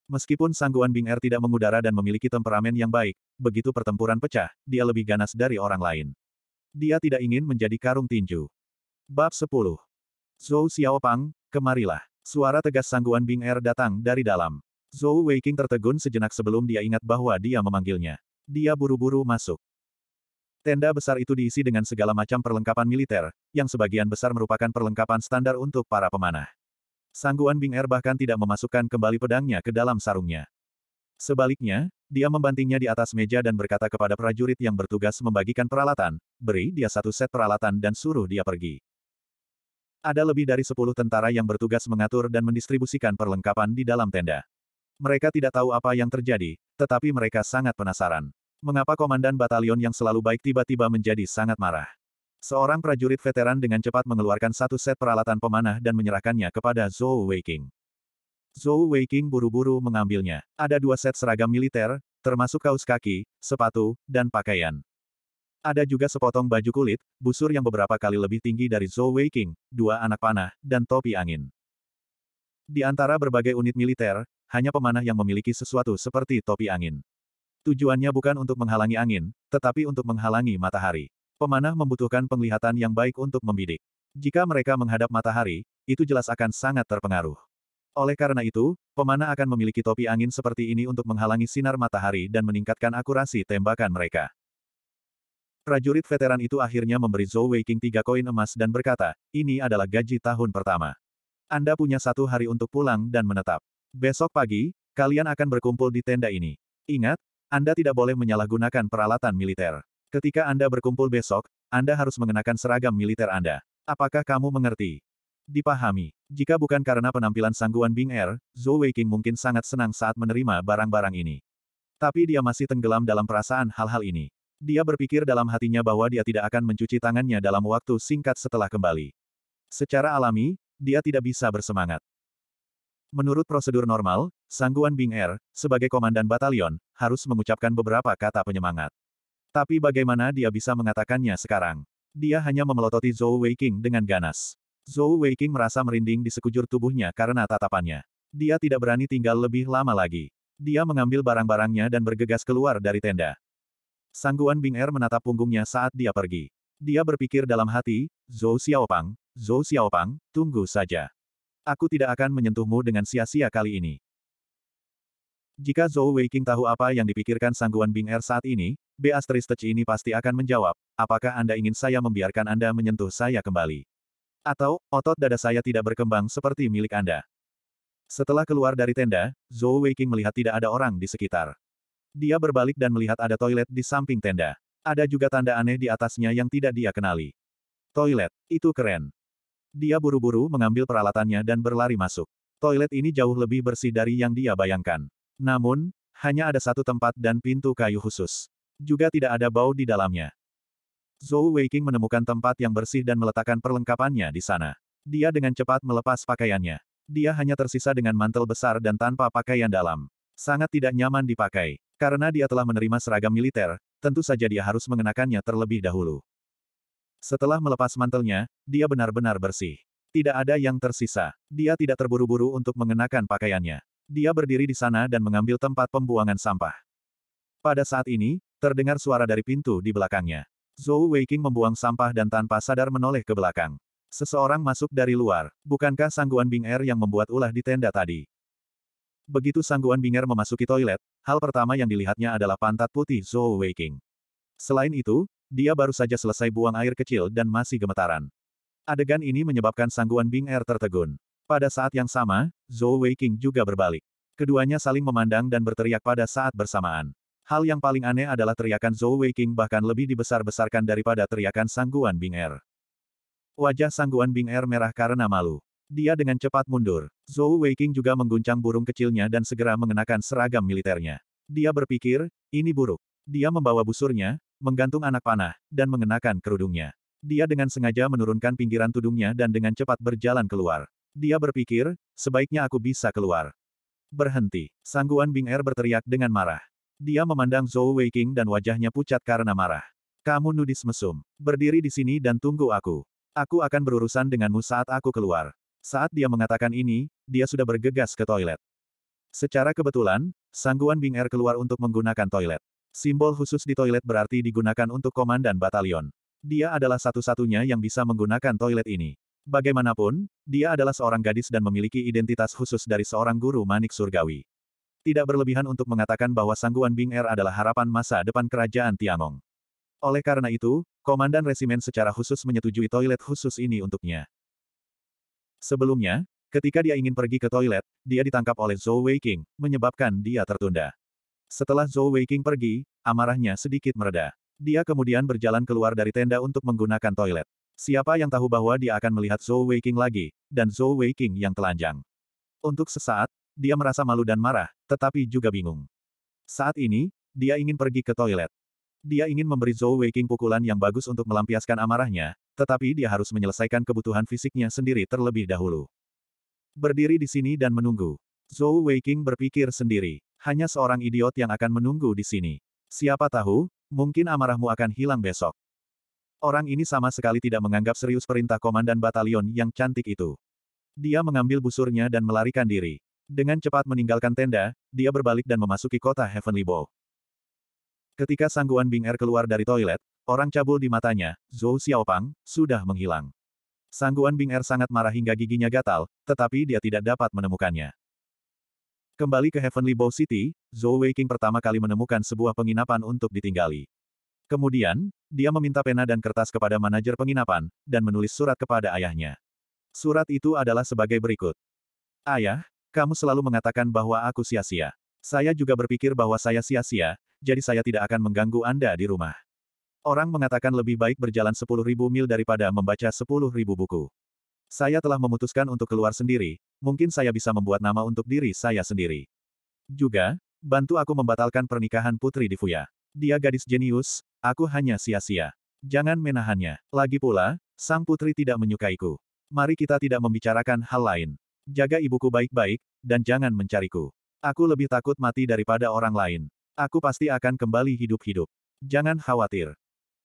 Meskipun Sangguan Bing Er tidak mengudara dan memiliki temperamen yang baik, begitu pertempuran pecah, dia lebih ganas dari orang lain. Dia tidak ingin menjadi karung tinju. Bab 10. Zhou Xiaopang, kemarilah. Suara tegas Sangguan Bing Er datang dari dalam. Zhou Weiqing tertegun sejenak sebelum dia ingat bahwa dia memanggilnya. Dia buru-buru masuk. Tenda besar itu diisi dengan segala macam perlengkapan militer, yang sebagian besar merupakan perlengkapan standar untuk para pemanah. Sangguan Bing Er bahkan tidak memasukkan kembali pedangnya ke dalam sarungnya. Sebaliknya, dia membantingnya di atas meja dan berkata kepada prajurit yang bertugas membagikan peralatan, beri dia satu set peralatan dan suruh dia pergi. Ada lebih dari sepuluh tentara yang bertugas mengatur dan mendistribusikan perlengkapan di dalam tenda. Mereka tidak tahu apa yang terjadi, tetapi mereka sangat penasaran. Mengapa komandan batalion yang selalu baik tiba-tiba menjadi sangat marah? Seorang prajurit veteran dengan cepat mengeluarkan satu set peralatan pemanah dan menyerahkannya kepada Zhou Weiqing. Zhou Weiqing buru-buru mengambilnya. Ada dua set seragam militer, termasuk kaos kaki, sepatu, dan pakaian. Ada juga sepotong baju kulit, busur yang beberapa kali lebih tinggi dari Zhou Weiqing, dua anak panah, dan topi angin. Di antara berbagai unit militer, hanya pemanah yang memiliki sesuatu seperti topi angin. Tujuannya bukan untuk menghalangi angin, tetapi untuk menghalangi matahari. Pemanah membutuhkan penglihatan yang baik untuk membidik. Jika mereka menghadap matahari, itu jelas akan sangat terpengaruh. Oleh karena itu, pemanah akan memiliki topi angin seperti ini untuk menghalangi sinar matahari dan meningkatkan akurasi tembakan mereka. Prajurit veteran itu akhirnya memberi Zhou Weiqing tiga koin emas dan berkata, ini adalah gaji tahun pertama. Anda punya satu hari untuk pulang dan menetap. Besok pagi, kalian akan berkumpul di tenda ini. Ingat, Anda tidak boleh menyalahgunakan peralatan militer. Ketika Anda berkumpul besok, Anda harus mengenakan seragam militer Anda. Apakah kamu mengerti? Dipahami. Jika bukan karena penampilan sangguan Bing Er, Zhou Weiqing mungkin sangat senang saat menerima barang-barang ini. Tapi dia masih tenggelam dalam perasaan hal-hal ini. Dia berpikir dalam hatinya bahwa dia tidak akan mencuci tangannya dalam waktu singkat setelah kembali. Secara alami, dia tidak bisa bersemangat. Menurut prosedur normal, sangguan Bing Er, sebagai komandan batalion, harus mengucapkan beberapa kata penyemangat. Tapi bagaimana dia bisa mengatakannya sekarang? Dia hanya memelototi Zhou Weiking dengan ganas. Zhou Weiking merasa merinding di sekujur tubuhnya karena tatapannya. Dia tidak berani tinggal lebih lama lagi. Dia mengambil barang-barangnya dan bergegas keluar dari tenda. Sangguan Bing Er menatap punggungnya saat dia pergi. Dia berpikir dalam hati, Zhou Xiaopang, Zhou Xiaopang, tunggu saja. Aku tidak akan menyentuhmu dengan sia-sia kali ini. Jika Zhou Weiking tahu apa yang dipikirkan Sangguan Bing Er saat ini, B Tech ini pasti akan menjawab, apakah Anda ingin saya membiarkan Anda menyentuh saya kembali? Atau, otot dada saya tidak berkembang seperti milik Anda? Setelah keluar dari tenda, Zhou Weiqing melihat tidak ada orang di sekitar. Dia berbalik dan melihat ada toilet di samping tenda. Ada juga tanda aneh di atasnya yang tidak dia kenali. Toilet, itu keren. Dia buru-buru mengambil peralatannya dan berlari masuk. Toilet ini jauh lebih bersih dari yang dia bayangkan. Namun, hanya ada satu tempat dan pintu kayu khusus. Juga tidak ada bau di dalamnya. Zhou Weiqing menemukan tempat yang bersih dan meletakkan perlengkapannya di sana. Dia dengan cepat melepas pakaiannya. Dia hanya tersisa dengan mantel besar dan tanpa pakaian dalam. Sangat tidak nyaman dipakai. Karena dia telah menerima seragam militer, tentu saja dia harus mengenakannya terlebih dahulu. Setelah melepas mantelnya, dia benar-benar bersih. Tidak ada yang tersisa. Dia tidak terburu-buru untuk mengenakan pakaiannya. Dia berdiri di sana dan mengambil tempat pembuangan sampah. Pada saat ini, Terdengar suara dari pintu di belakangnya. Zhou Weiking membuang sampah dan tanpa sadar menoleh ke belakang. Seseorang masuk dari luar. Bukankah sangguan Bing Er yang membuat ulah di tenda tadi? Begitu sangguan Bing Er memasuki toilet, hal pertama yang dilihatnya adalah pantat putih Zhou Weiking. Selain itu, dia baru saja selesai buang air kecil dan masih gemetaran. Adegan ini menyebabkan sangguan Bing Er tertegun. Pada saat yang sama, Zhou Weiking juga berbalik. Keduanya saling memandang dan berteriak pada saat bersamaan. Hal yang paling aneh adalah teriakan Zhou Weiqing bahkan lebih dibesar-besarkan daripada teriakan sangguan Bing Er. Wajah sangguan Bing Er merah karena malu. Dia dengan cepat mundur. Zhou Weiqing juga mengguncang burung kecilnya dan segera mengenakan seragam militernya. Dia berpikir, ini buruk. Dia membawa busurnya, menggantung anak panah, dan mengenakan kerudungnya. Dia dengan sengaja menurunkan pinggiran tudungnya dan dengan cepat berjalan keluar. Dia berpikir, sebaiknya aku bisa keluar. Berhenti. Sangguan Bing Er berteriak dengan marah. Dia memandang Zhou Weiqing dan wajahnya pucat karena marah. Kamu nudis mesum. Berdiri di sini dan tunggu aku. Aku akan berurusan denganmu saat aku keluar. Saat dia mengatakan ini, dia sudah bergegas ke toilet. Secara kebetulan, sangguan Bing Er keluar untuk menggunakan toilet. Simbol khusus di toilet berarti digunakan untuk komandan batalion. Dia adalah satu-satunya yang bisa menggunakan toilet ini. Bagaimanapun, dia adalah seorang gadis dan memiliki identitas khusus dari seorang guru manik surgawi. Tidak berlebihan untuk mengatakan bahwa Sangguan Bing Er adalah harapan masa depan kerajaan Tiangong. Oleh karena itu, Komandan Resimen secara khusus menyetujui toilet khusus ini untuknya. Sebelumnya, ketika dia ingin pergi ke toilet, dia ditangkap oleh Zhou Weiqing, menyebabkan dia tertunda. Setelah Zhou Weiqing pergi, amarahnya sedikit mereda. Dia kemudian berjalan keluar dari tenda untuk menggunakan toilet. Siapa yang tahu bahwa dia akan melihat Zhou Weiqing lagi, dan Zhou Weiqing yang telanjang. Untuk sesaat, dia merasa malu dan marah, tetapi juga bingung. Saat ini, dia ingin pergi ke toilet. Dia ingin memberi Zhou Weiqing pukulan yang bagus untuk melampiaskan amarahnya, tetapi dia harus menyelesaikan kebutuhan fisiknya sendiri terlebih dahulu. Berdiri di sini dan menunggu. Zhou Weiqing berpikir sendiri. Hanya seorang idiot yang akan menunggu di sini. Siapa tahu, mungkin amarahmu akan hilang besok. Orang ini sama sekali tidak menganggap serius perintah komandan batalion yang cantik itu. Dia mengambil busurnya dan melarikan diri. Dengan cepat meninggalkan tenda, dia berbalik dan memasuki kota Heavenly Bow. Ketika sangguan Bing Er keluar dari toilet, orang cabul di matanya, Zhou Xiaopang, sudah menghilang. Sangguan Bing Er sangat marah hingga giginya gatal, tetapi dia tidak dapat menemukannya. Kembali ke Heavenly Bow City, Zhou Weiqing pertama kali menemukan sebuah penginapan untuk ditinggali. Kemudian, dia meminta pena dan kertas kepada manajer penginapan, dan menulis surat kepada ayahnya. Surat itu adalah sebagai berikut. Ayah, kamu selalu mengatakan bahwa aku sia-sia. Saya juga berpikir bahwa saya sia-sia, jadi saya tidak akan mengganggu Anda di rumah. Orang mengatakan lebih baik berjalan 10.000 mil daripada membaca 10.000 buku. Saya telah memutuskan untuk keluar sendiri, mungkin saya bisa membuat nama untuk diri saya sendiri. Juga, bantu aku membatalkan pernikahan Putri Di Fuya. Dia gadis jenius, aku hanya sia-sia. Jangan menahannya. Lagi pula, sang putri tidak menyukaiku. Mari kita tidak membicarakan hal lain. Jaga ibuku baik-baik, dan jangan mencariku. Aku lebih takut mati daripada orang lain. Aku pasti akan kembali hidup-hidup. Jangan khawatir.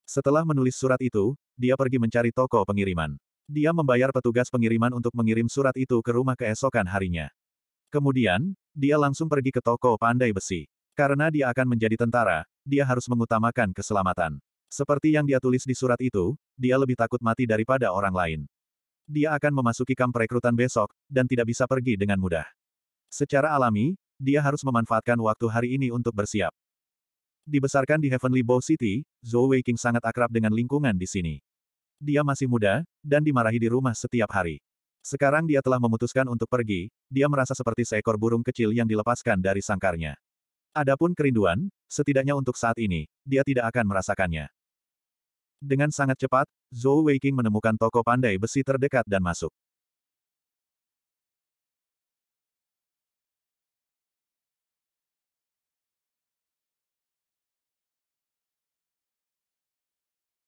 Setelah menulis surat itu, dia pergi mencari toko pengiriman. Dia membayar petugas pengiriman untuk mengirim surat itu ke rumah keesokan harinya. Kemudian, dia langsung pergi ke toko pandai besi. Karena dia akan menjadi tentara, dia harus mengutamakan keselamatan. Seperti yang dia tulis di surat itu, dia lebih takut mati daripada orang lain dia akan memasuki kamp rekrutan besok, dan tidak bisa pergi dengan mudah. Secara alami, dia harus memanfaatkan waktu hari ini untuk bersiap. Dibesarkan di Heavenly Bow City, Zhou Weiqing sangat akrab dengan lingkungan di sini. Dia masih muda, dan dimarahi di rumah setiap hari. Sekarang dia telah memutuskan untuk pergi, dia merasa seperti seekor burung kecil yang dilepaskan dari sangkarnya. Adapun kerinduan, setidaknya untuk saat ini, dia tidak akan merasakannya. Dengan sangat cepat, Zhou Weiqing menemukan toko pandai besi terdekat dan masuk.